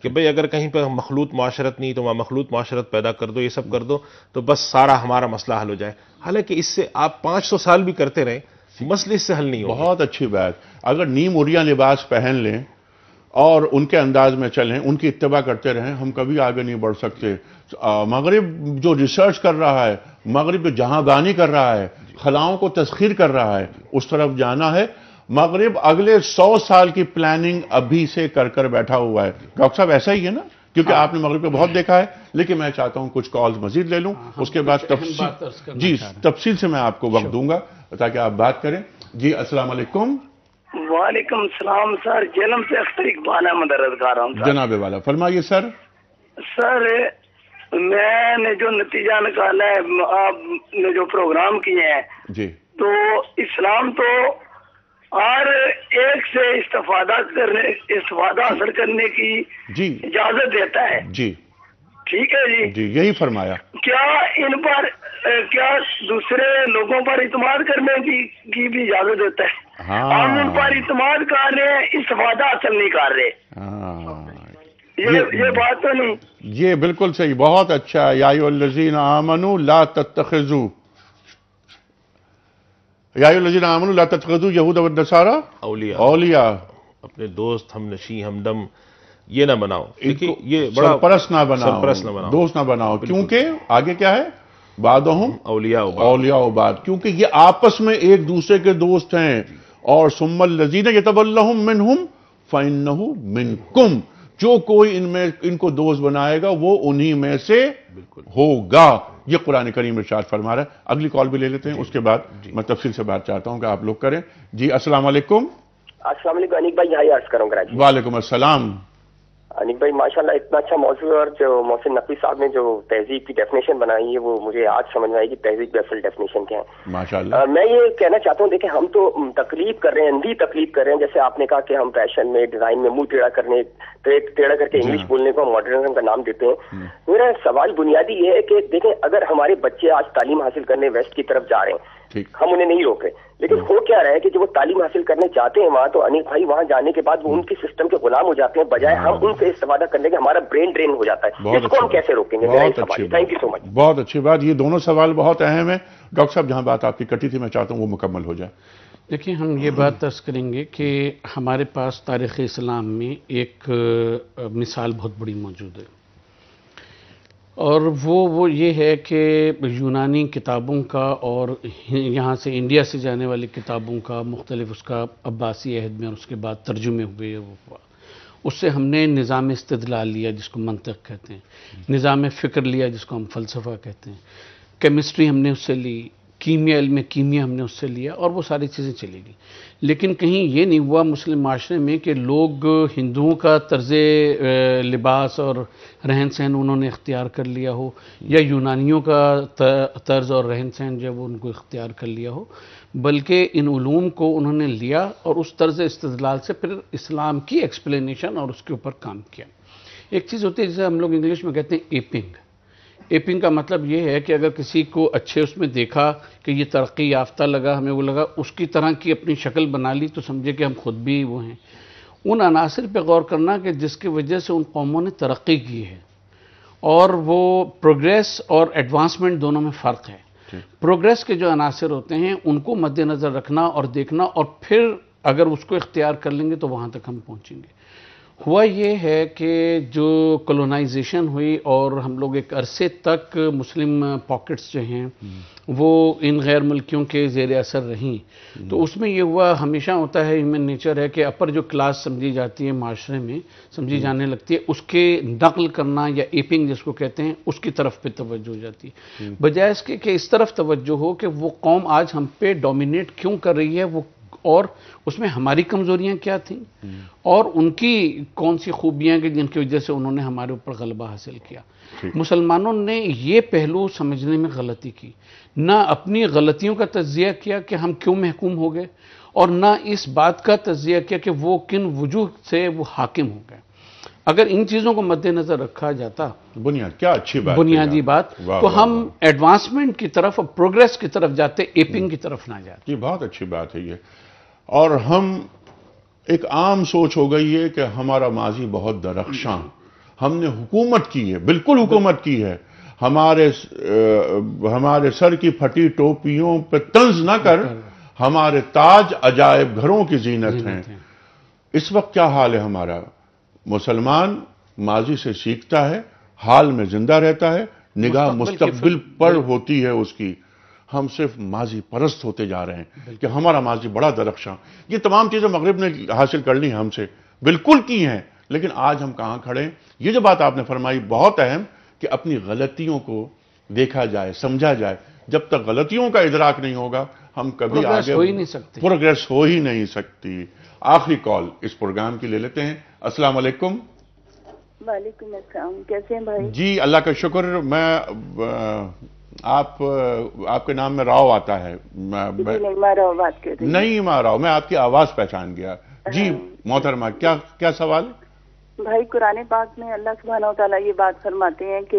कि भाई अगर कहीं पर मखलूत माशरत नहीं तो वहाँ मखलूत माशरत पैदा कर दो ये सब कर दो तो बस सारा हमारा मसला हल हो जाए हालांकि इससे आप पाँच सौ साल भी करते रहें मसले इससे हल नहीं हो बहुत अच्छी बात अगर नीम उरिया लिबास पहन लें और उनके अंदाज में चलें उनकी इतबा करते रहें हम कभी आगे नहीं बढ़ सकते मगरब जो रिसर्च कर रहा है मगरब जो जहांगानी कर रहा है खलाओं को तस्खीर कर रहा है उस तरफ जाना है मगरब अगले सौ साल की प्लानिंग अभी से कर कर बैठा हुआ है डॉक्टर साहब ऐसा ही है ना क्योंकि हाँ। आपने मगरब को बहुत देखा है लेकिन मैं चाहता हूं कुछ कॉल्स मजीद ले लूं हाँ, हाँ उसके बाद तफसी जी तफसील से मैं आपको वक्त दूंगा ताकि आप बात करें जी असलामकुम वालेकुम सलाम सर जलम से अख्तर इकबाल अहमद अर्ज कर रहा हूँ जनाबे वाला फरमाइए सर सर मैंने जो नतीजा निकाला है आपने जो प्रोग्राम किए हैं जी तो इस्लाम तो हर एक से इस्तफादा करने इस्तफादा हासिल करने की जी इजाजत देता है जी ठीक है जी जी यही फरमाया क्या इन पर क्या दूसरे लोगों पर इतमाद करने की, की भी इजाजत देता है हाँ। हम उन पर इतमाद कर रहे हैं इस्तेफादा हासिल नहीं कर रहे हाँ। ये, ये ये बात तो नहीं ये बिल्कुल सही बहुत अच्छा याजीन आमनु ला तखजू याजीन आमनु ला तत्खजू यहूद अब नसारा औलिया औलिया अपने दोस्त हम नशी हमदम ये ना बनाओ देखिए ये बड़ा परस ना बनाओ परस ना बनाओ दोस्त ना बनाओ क्योंकि आगे क्या है बादों औलिया औलिया बाद क्योंकि ये आपस में एक दूसरे के दोस्त हैं और सुम्मल लजीन फाइन मिन कुम जो कोई इनमें इनको दोस्त बनाएगा वो उन्हीं में से होगा ये कुरान करीम इर्शाद फरमा रहा है अगली कॉल भी ले लेते हैं उसके बाद मैं तफसील से बात चाहता हूँ कि आप लोग करें जी असल वालेकुम अनिक भाई यहाँ अर्ज करूँगा वालेकुम असलम अनिक भाई माशाल्लाह इतना अच्छा मौजूद है और जो मोहसिन नकवी साहब ने जो तहजीब की डेफिनेशन बनाई है वो मुझे आज समझ में आई कि तहजीब की असल डेफिनेशन क्या है माशाल्लाह मैं ये कहना चाहता हूँ देखें हम तो तकलीफ कर रहे हैं अंधी तकलीफ कर रहे हैं जैसे आपने कहा कि हम फैशन में डिजाइन में मुंह टेढ़ा करने टेढ़ा करके इंग्लिश हाँ। बोलने को मॉडर्निज्म का नाम देते हैं हम्म। मेरा सवाल बुनियादी ये है कि देखें अगर हमारे बच्चे आज तालीम हासिल करने वेस्ट की तरफ जा रहे हैं हम उन्हें नहीं रोके लेकिन हम्म। हो क्या रहा है कि जो वो तालीम हासिल करने जाते हैं वहाँ तो अनिल भाई वहाँ जाने के बाद वो हम्म। उनके सिस्टम के गुलाम हो जाते हैं बजाय हाँ। हम उनसे इस्तेमाल करने के हमारा ब्रेन ड्रेन हो जाता है इसको हम कैसे रोकेंगे बहुत अच्छी थैंक यू सो मच बहुत अच्छी बात ये दोनों सवाल बहुत अहम है डॉक्टर साहब जहाँ बात आपकी कटी थी मैं चाहता हूँ वो मुकम्मल हो जाए देखिए हम ये बात दर्ज करेंगे कि हमारे पास तारीख़ इस्लाम में एक मिसाल बहुत बड़ी मौजूद है और वो वो ये है कि यूनानी किताबों का और यहाँ से इंडिया से जाने वाली किताबों का मुख्तलिफ उसका अब्बासी अहद में और उसके बाद तर्जुमे हुए वो उससे हमने निज़ाम इस्तला लिया जिसको मंतक कहते हैं निज़ाम फ़िक्र लिया जिसको हम फ़लसफ़ा कहते हैं केमिस्ट्री हमने उससे ली कीमिया इल्म कीमिया हमने उससे लिया और वो सारी चीज़ें चली गई लेकिन कहीं ये नहीं हुआ मुस्लिम माशरे में कि लोग हिंदुओं का तर्ज लिबास और रहन सहन उन्होंने इख्तियार कर लिया हो या यूनानियों का तर्ज और रहन सहन जब उनको इख्तियार कर लिया हो बल्कि इन ूम को उन्होंने लिया और उस तर्ज इस्तलाल से फिर इस्लाम की एक्सप्लेनेशन और उसके ऊपर काम किया एक चीज़ होती है जैसे हम लोग इंग्लिश में कहते हैं एपिंग एपिंग का मतलब ये है कि अगर किसी को अच्छे उसमें देखा कि ये तरक्की याफ्ता लगा हमें वो लगा उसकी तरह की अपनी शक्ल बना ली तो समझे कि हम खुद भी वो हैं उन अनासर पर गौर करना कि जिसकी वजह से उन कौमों ने तरक्की की है और वो प्रोग्रेस और एडवांसमेंट दोनों में फ़र्क है प्रोग्रेस के जो अनासर होते हैं उनको मद्देनज़र रखना और देखना और फिर अगर उसको इख्तियार कर लेंगे तो वहाँ तक हम पहुँचेंगे हुआ ये है कि जो कॉलोनाइजेशन हुई और हम लोग एक अरसे तक मुस्लिम पॉकेट्स जो हैं हम्म। वो इन गैर मुल्कियों के जेर असर रहीं हम्म। तो उसमें ये हुआ हमेशा होता है ह्यूमन नेचर है कि अपर जो क्लास समझी जाती है माशरे में समझी हम्म। जाने लगती है उसके नकल करना या एपिंग जिसको कहते हैं उसकी तरफ पे तवज्जो हो जाती है बजाय इसके कि इस तरफ तवज्जो हो कि वो कौम आज हम पे डोमिनेट क्यों कर रही है वो और उसमें हमारी कमजोरियां क्या थी और उनकी कौन सी खूबियां गई जिनकी वजह से उन्होंने हमारे ऊपर गलबा हासिल किया मुसलमानों ने ये पहलू समझने में गलती की ना अपनी गलतियों का तजिया किया कि हम क्यों महकूम हो गए और ना इस बात का तजिया किया कि वो किन वजूह से वो हाकिम हो गए अगर इन चीज़ों को मद्देनजर रखा जाता बुनियाद क्या अच्छी बात बुनियादी बात तो हम एडवांसमेंट की तरफ और प्रोग्रेस की तरफ जाते एपिंग हम्म। की तरफ ना जाते ये बहुत अच्छी बात है ये और हम एक आम सोच हो गई है कि हमारा माजी बहुत दरख्शां हमने हुकूमत की है बिल्कुल हुकूमत की है हमारे आ, हमारे सर की फटी टोपियों पर तंज ना कर हमारे ताज अजायब घरों की जीनत हैं है। इस वक्त क्या हाल है हमारा मुसलमान माजी से सीखता है हाल में जिंदा रहता है निगाह मुस्तबिल पर होती है उसकी हम सिर्फ माजी परस्त होते जा रहे हैं कि हमारा माजी बड़ा दरख्शा ये तमाम चीज़ें मगरब ने हासिल कर ली हमसे बिल्कुल की हैं लेकिन आज हम कहाँ खड़े हैं ये जो बात आपने फरमाई बहुत अहम कि अपनी गलतियों को देखा जाए समझा जाए जब तक गलतियों का इधराक नहीं होगा हम कभी आगे हो ही नहीं सकते प्रोग्रेस हो ही नहीं सकती आखिरी कॉल इस प्रोग्राम की ले लेते हैं अस्सलाम वालेकुम वालेकुम कैसे हैं भाई जी अल्लाह का शुक्र मैं आप आपके नाम में राव आता है मैं, मैं, नहीं राव बात कर रही नहीं राव मैं आपकी आवाज पहचान गया जी मोहतरमा क्या क्या सवाल भाई कुरान पाक में अल्लाह सुबहाना तला ये बात फरमाते हैं कि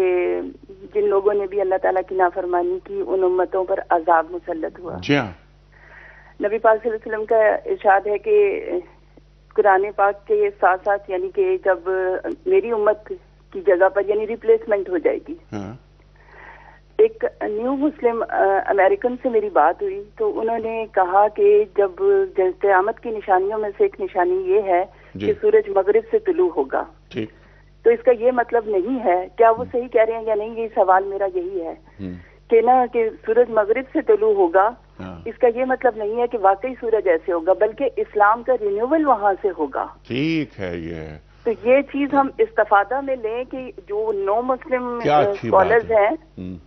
जिन लोगों ने भी अल्लाह ताला की नाफरमानी की उन उम्मतों पर अजाब मुसलत हुआ जी हाँ नबी पाक वसल्लम का इर्शाद है कि कुरान पाक के साथ साथ यानी कि जब मेरी उम्मत की जगह पर यानी रिप्लेसमेंट हो जाएगी हाँ। एक न्यू मुस्लिम अमेरिकन से मेरी बात हुई तो उन्होंने कहा कि जब आमद की निशानियों में से एक निशानी ये है कि सूरज मगरिब से तुलू होगा तो इसका ये मतलब नहीं है क्या वो हम्म। सही कह रहे हैं या नहीं ये सवाल मेरा यही है हम्म। कि ना कि सूरज मगरिब से तुलू होगा हाँ। इसका ये मतलब नहीं है कि वाकई सूरज ऐसे होगा बल्कि इस्लाम का रिन्यूअल वहाँ से होगा ठीक है ये तो ये चीज हम इस्तफादा में लें कि जो नौ मुस्लिम स्कॉलर्स हैं हम्म।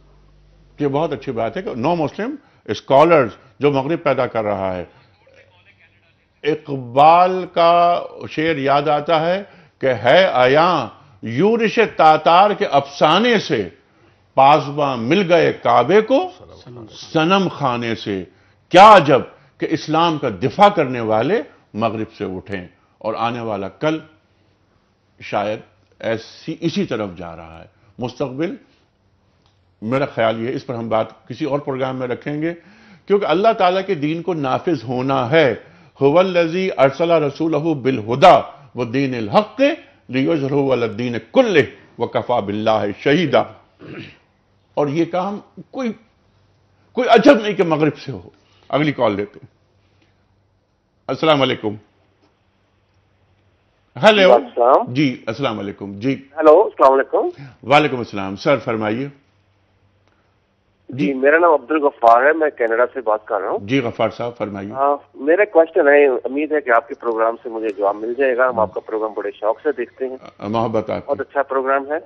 ये बहुत अच्छी बात है कि नो मुस्लिम स्कॉलर्स जो मगरब पैदा कर रहा है इकबाल का शेर याद आता है कि है आया यूरिश तातार के अफसाने से पासबा मिल गए काबे को सनम खाने से क्या जब कि इस्लाम का दिफा करने वाले मगरब से उठें और आने वाला कल शायद ऐसी इसी तरफ जा रहा है मुस्तबिल मेरा ख्याल ये इस पर हम बात किसी और प्रोग्राम में रखेंगे क्योंकि अल्लाह ताला के दीन को नाफिज होना है लजी अरसला रसूल बिलहुदा व दीन हक लियोजरदीन कुल्ल व कफा बिल्ला शहीदा और ये काम कोई कोई अजब नहीं कि मगरब से हो अगली कॉल लेते अस्सलाम वालेकुम हेलो जी अस्सलाम जी हेलो अस्सलाम वालेकुम वालेकुम अस्सलाम सर फरमाइए जी मेरा नाम अब्दुल गफ्फार है मैं कनाडा से बात कर रहा हूँ जी गफ्फार साहब फरमाइए हाँ, मेरा क्वेश्चन है उम्मीद है कि आपके प्रोग्राम से मुझे जवाब मिल जाएगा हम हाँ। आपका प्रोग्राम बड़े शौक से देखते हैं मोहब्बत बहुत अच्छा प्रोग्राम है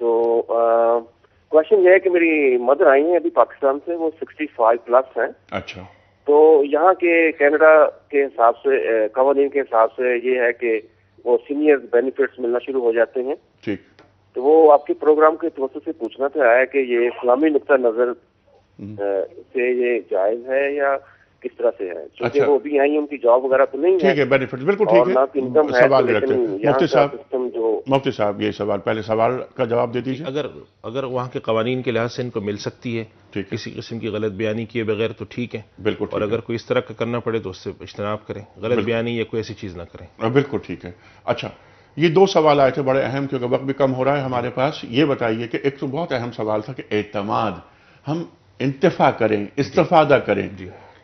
तो क्वेश्चन ये है कि मेरी मदर आई है अभी पाकिस्तान से वो सिक्सटी फाइव प्लस है अच्छा तो यहाँ के कैनेडा के हिसाब से कवानीन के हिसाब से ये है कि वो सीनियर बेनिफिट्स मिलना शुरू हो जाते हैं तो वो आपके प्रोग्राम के दोस्तों से पूछना था आया कि ये इस्लामी नुकता नजर हम्म। से ये जायज है या किस तरह से है क्योंकि अच्छा। वो भी आई उनकी जॉब वगैरह तो नहीं ठीक है बेनिफिट बिल्कुल ठीक है इनकम सवाल तो मुफ्ती साहब जो मुफ्ती साहब ये सवाल पहले सवाल का जवाब दे दीजिए अगर अगर वहाँ के कवानीन के लिहाज से इनको मिल सकती है किसी किस्म की गलत बयानी किए बगैर तो ठीक है बिल्कुल और अगर कोई इस तरह का करना पड़े तो उससे इजतनाब करें गलत बयानी या कोई ऐसी चीज़ ना करें बिल्कुल ठीक है अच्छा ये दो सवाल आए थे बड़े अहम क्योंकि वक्त भी कम हो रहा है हमारे पास ये बताइए कि एक तो बहुत अहम सवाल था कि एतमाद हम इंतफा करें इस्तफादा करें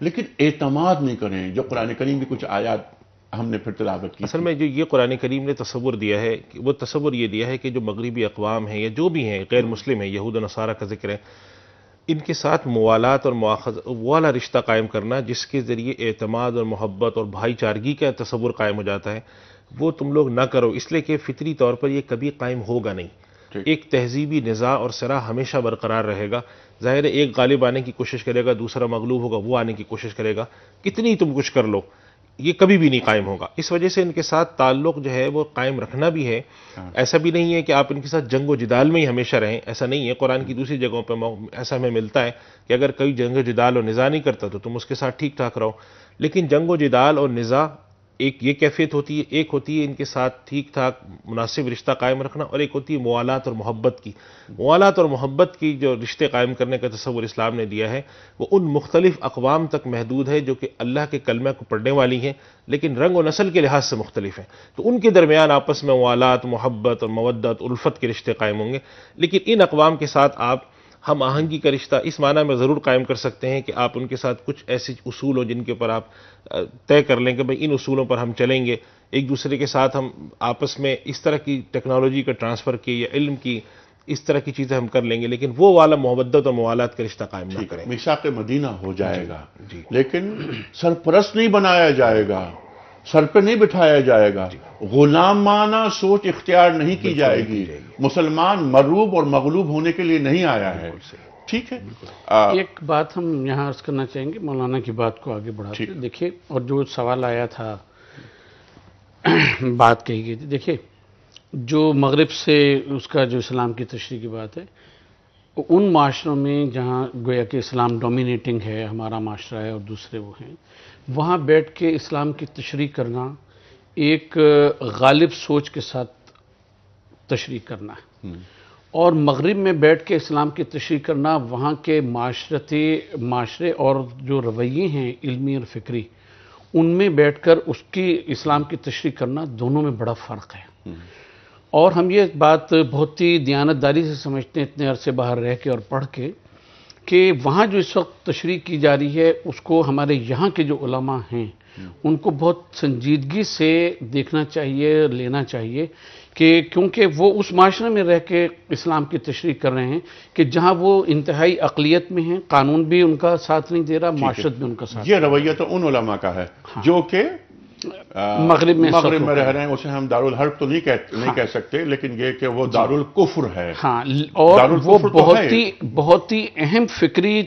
लेकिन एतमाद नहीं करें जो कुरान करीम की कुछ आयात हमने फिर तलावत की असल में जो ये कुरान करीम ने तस्वुर दिया है कि वो तस्वुर ये दिया है कि जो मगरबी अकवाम हैं या जो भी हैं गैर मुस्लिम हैं यहूद नसारा का जिक्र है इनके साथ मवालात और वाला रिश्ता कायम करना जिसके ज़रिए एतमाद और मोहब्बत और भाईचारगी का तस्वुर कायम हो जाता है वो तुम लोग ना करो इसलिए कि फितरी तौर पर ये कभी कायम होगा नहीं एक तहजीबी निज़ा और सरा हमेशा बरकरार रहेगा ज़ाहिर एक गालिब आने की कोशिश करेगा दूसरा मगलूब होगा वो आने की कोशिश करेगा कितनी तुम कुछ कर लो ये कभी भी नहीं कायम होगा इस वजह से इनके साथ ताल्लुक जो है वो कायम रखना भी है हाँ। ऐसा भी नहीं है कि आप इनके साथ जंगो जिदाल में ही हमेशा रहें ऐसा नहीं है कुरान की दूसरी जगहों पर ऐसा हमें मिलता है कि अगर कोई जंगो जिदाल और निज़ा नहीं करता तो तुम उसके साथ ठीक ठाक रहो लेकिन जंग जिदाल और निज़ा एक ये कैफियत होती है एक होती है इनके साथ ठीक ठाक मुनासिब रिश्ता कायम रखना और एक होती है मवालत और मोहब्बत की मवालत और मोहब्बत की जो रिश्ते कायम करने का तस्वर इस्लाम ने दिया है वो उन मुख्तलिफ अकवाम तक महदूद है जो कि अल्लाह के कलमे को पढ़ने वाली हैं लेकिन रंग और नस्ल के लिहाज से मुख्तलिफ हैं तो उनके दरमियान आपस में मवालत मोहब्बत और मवदत उल्फत के रिश्ते कायम होंगे लेकिन इन अकवाम के साथ आप हम आहंगी का रिश्ता इस माना में ज़रूर कायम कर सकते हैं कि आप उनके साथ कुछ ऐसे असूल हो जिनके ऊपर आप तय कर लें कि भाई इन असूलों पर हम चलेंगे एक दूसरे के साथ हम आपस में इस तरह की टेक्नोलॉजी का ट्रांसफ़र की या इल्म की इस तरह की चीज़ें हम कर लेंगे लेकिन वो वाला मोहब्बत और मवालत का रिश्ता कायम ना करें मिशा के मदीना हो जाएगा जी, जी। लेकिन सरपरस्त नहीं बनाया जाएगा सर पे नहीं बिठाया जाएगा गुलामाना सोच इख्तियार नहीं की जाएगी मुसलमान मरूब और मगलूब होने के लिए नहीं आया है ठीक है आ, एक बात हम यहाँ अर्ज करना चाहेंगे मौलाना की बात को आगे बढ़ाते देखिए और जो सवाल आया था बात कही गई थी देखिए जो मगरब से उसका जो इस्लाम की तशरी की बात है उन माशरों में जहाँ गोया कि इस्लाम डोमिनेटिंग है हमारा माशरा है और दूसरे वो हैं वहाँ बैठ के इस्लाम की तशरी करना एक गालिब सोच के साथ तशरी करना है हम्म। और मगरब में बैठ के इस्लाम की तशरी करना वहाँ के माशरती माशरे और जो रवैये हैं इलमी और फिक्री उनमें बैठ कर उसकी इस्लाम की तशरी करना दोनों में बड़ा फ़र्क है हम्म। और हम ये बात बहुत ही दयानतदारी से समझते हैं इतने अरसे बाहर रह के और पढ़ के कि वहाँ जो इस वक्त तशरी की जा रही है उसको हमारे यहाँ के जो उलमा हैं उनको बहुत संजीदगी से देखना चाहिए लेना चाहिए कि क्योंकि वो उस माशरे में रह के इस्लाम की तशरी कर रहे हैं कि जहाँ वो इंतहाई अकलीत में हैं कानून भी उनका साथ नहीं दे रहा माशरत भी उनका साथ ये रवैया तो उन उलमा का है हाँ। जो कि मगरब में मगरब में रह रहे हैं उसे हम दारुल हर्ब तो नहीं कह नहीं हाँ। कह सकते लेकिन ये कि वो दारुल कुफर है हाँ और वो तो बहुत तो ही बहुत ही अहम फिक्री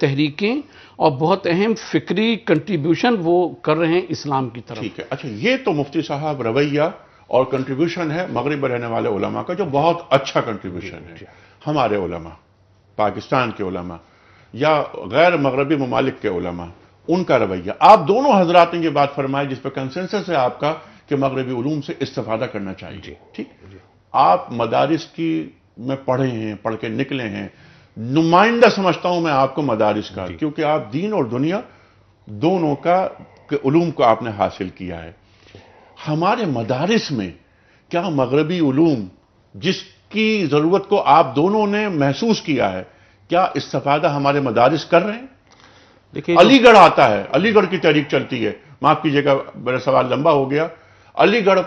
तहरीकें और बहुत अहम फिक्री कंट्रीब्यूशन वो कर रहे हैं इस्लाम की तरफ ठीक है अच्छा ये तो मुफ्ती साहब रवैया और कंट्रीब्यूशन है मगरब में रहने वाले ओलमा का जो बहुत अच्छा कंट्रीब्यूशन है हमारे ओलमा पाकिस्तान के ओलमा या गैर मगरबी ममालिक के ओलमा उनका रवैया आप दोनों हजरात ने यह बात फरमाई जिस पर कंसेंसस है आपका कि मगरबी ूम से इस्तादा करना चाहिए ठीक आप मदारस की में पढ़े हैं पढ़ के निकले हैं नुमाइंदा समझता हूं मैं आपको मदारस का क्योंकि आप दीन और दुनिया दोनों का ूम को आपने हासिल किया है हमारे मदारस में क्या मगरबी ूम जिसकी ज़रूरत को आप दोनों ने महसूस किया है क्या इस्तफादा हमारे मदारस कर रहे हैं देखिए अलीगढ़ आता है अलीगढ़ की तारीख चलती है माफ कीजिएगा मेरा सवाल लंबा हो गया अलीगढ़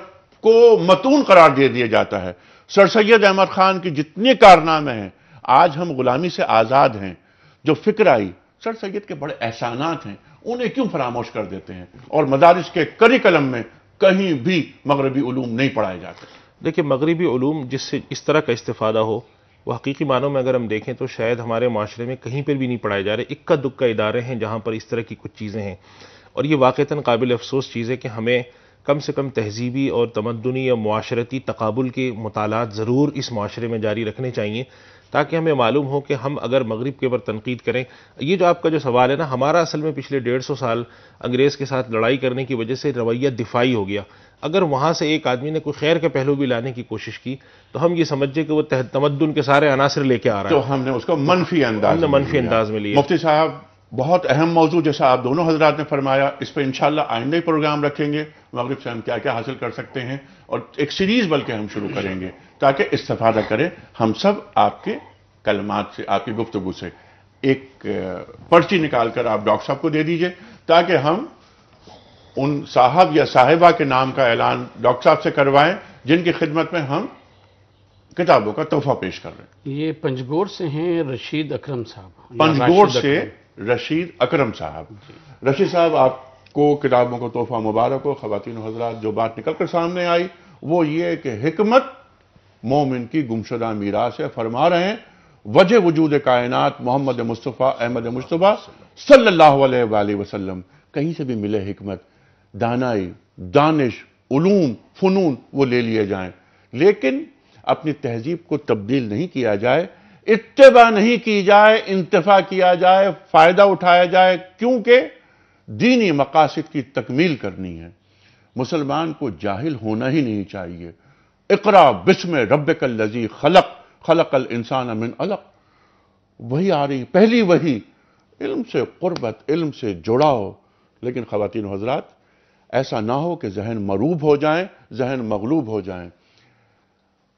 को मतून करार दे दिया जाता है सर सैयद अहमद खान की जितने कारनामे हैं आज हम गुलामी से आज़ाद हैं जो फिक्र आई सर सैयद के बड़े एहसानात हैं उन्हें क्यों फरामोश कर देते हैं और मदारिस के करिकलम में कहीं भी मगरबी उलूम नहीं पढ़ाए जाते देखिए मगरबी ूम जिससे इस तरह का इस्तेफादा हो वो हकीकी मानों में अगर हम देखें तो शायद हमारे माशरे में कहीं पर भी नहीं पढ़ाए जा रहे इक्का दुक्का इदारे हैं जहाँ पर इस तरह की कुछ चीज़ें हैं और ये वाक़ता काबिल अफसोस चीज़ है कि हमें कम से कम तहजीबी और तमदनी या माशरती तकबुल के मतालत ज़रूर इस माशरे में जारी रखने चाहिए ताकि हमें मालूम हो कि हम अगर मगरब के ऊपर तनकीद करें ये जो आपका जो सवाल है ना हमारा असल में पिछले डेढ़ सौ साल अंग्रेज़ के साथ लड़ाई करने की वजह से रवैया दिफाई हो गया अगर वहाँ से एक आदमी ने कोई खैर के पहलू भी लाने की कोशिश की तो हम ये समझे कि वो तमद्दन के सारे अनासर लेके आ रहा तो है तो हमने उसको मनफी अंदाज हमने मनफी अंदाज में लिया मुफ्ती साहब बहुत अहम मौजू जैसा आप दोनों हजरात ने फरमाया इस पर इंशाला आइंदा ही प्रोग्राम रखेंगे मगरब से हम क्या क्या हासिल कर सकते हैं और एक सीरीज बल्कि हम शुरू करेंगे ताकि इस्तफादा करें हम सब आपके कलमात से आपकी गुफ्तगु से एक पर्ची निकालकर आप डॉक्टर साहब को दे दीजिए ताकि हम उन साहब या साहिबा के नाम का ऐलान डॉक्टर साहब से करवाएं जिनकी खिदमत में हम किताबों का तोहफा पेश कर रहे हैं ये पंजगोर से हैं रशीद अकरम साहब पंजगोर से रशीद अकरम साहब रशीद साहब आपको किताबों को तोहफा मुबारक हो खातिन हजरात जो बात निकलकर सामने आई वो ये कि हमत मोमिन की गुमशुदा मीरास है फरमा रहे हैं वजह वजूद कायनात मोहम्मद मुस्तफ़ा अहमद मुशतबा सल्लल्लाहु अलैहि वसल्लम कहीं से भी मिले हमत दानाई दानिश उलूम फ़नून वो ले लिए जाएं लेकिन अपनी तहजीब को तब्दील नहीं किया जाए इतबा नहीं की जाए इंतफा किया जाए फ़ायदा उठाया जाए क्योंकि दीनी मकासद की तकमील करनी है मुसलमान को जाहिल होना ही नहीं चाहिए इकरा बिस्म रब लजी खलक खलक अल इंसान अमिन अलक वही आ रही पहली वही इल्म से कुर्बत इल्म से जुड़ाओ लेकिन खातिन हजरात ऐसा ना हो कि जहन मरूब हो जाए जहन मगलूब हो जाए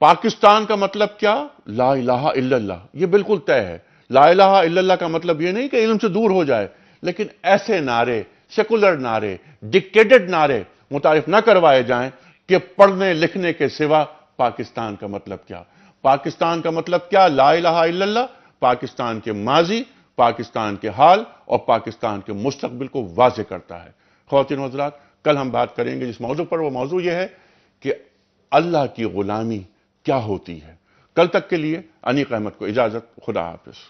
पाकिस्तान का मतलब क्या ला इलाहा इल्लल्लाह ये बिल्कुल तय है ला इलाहा इल्लल्लाह का मतलब ये नहीं कि इल्म से दूर हो जाए लेकिन ऐसे नारे सेकुलर नारे डिक्टेटेड नारे मुतारफ ना करवाए जाएं कि पढ़ने लिखने के सिवा पाकिस्तान का मतलब क्या पाकिस्तान का मतलब क्या ला इलाहा इल्लल्लाह पाकिस्तान के माजी पाकिस्तान के हाल और पाकिस्तान के मुस्तबिल को वाज करता है खौतिन हजरात कल हम बात करेंगे जिस मौजू पर वो मौजू ये है कि अल्लाह की गुलामी क्या होती है कल तक के लिए अनीक अहमद को इजाजत खुदा हाफिज़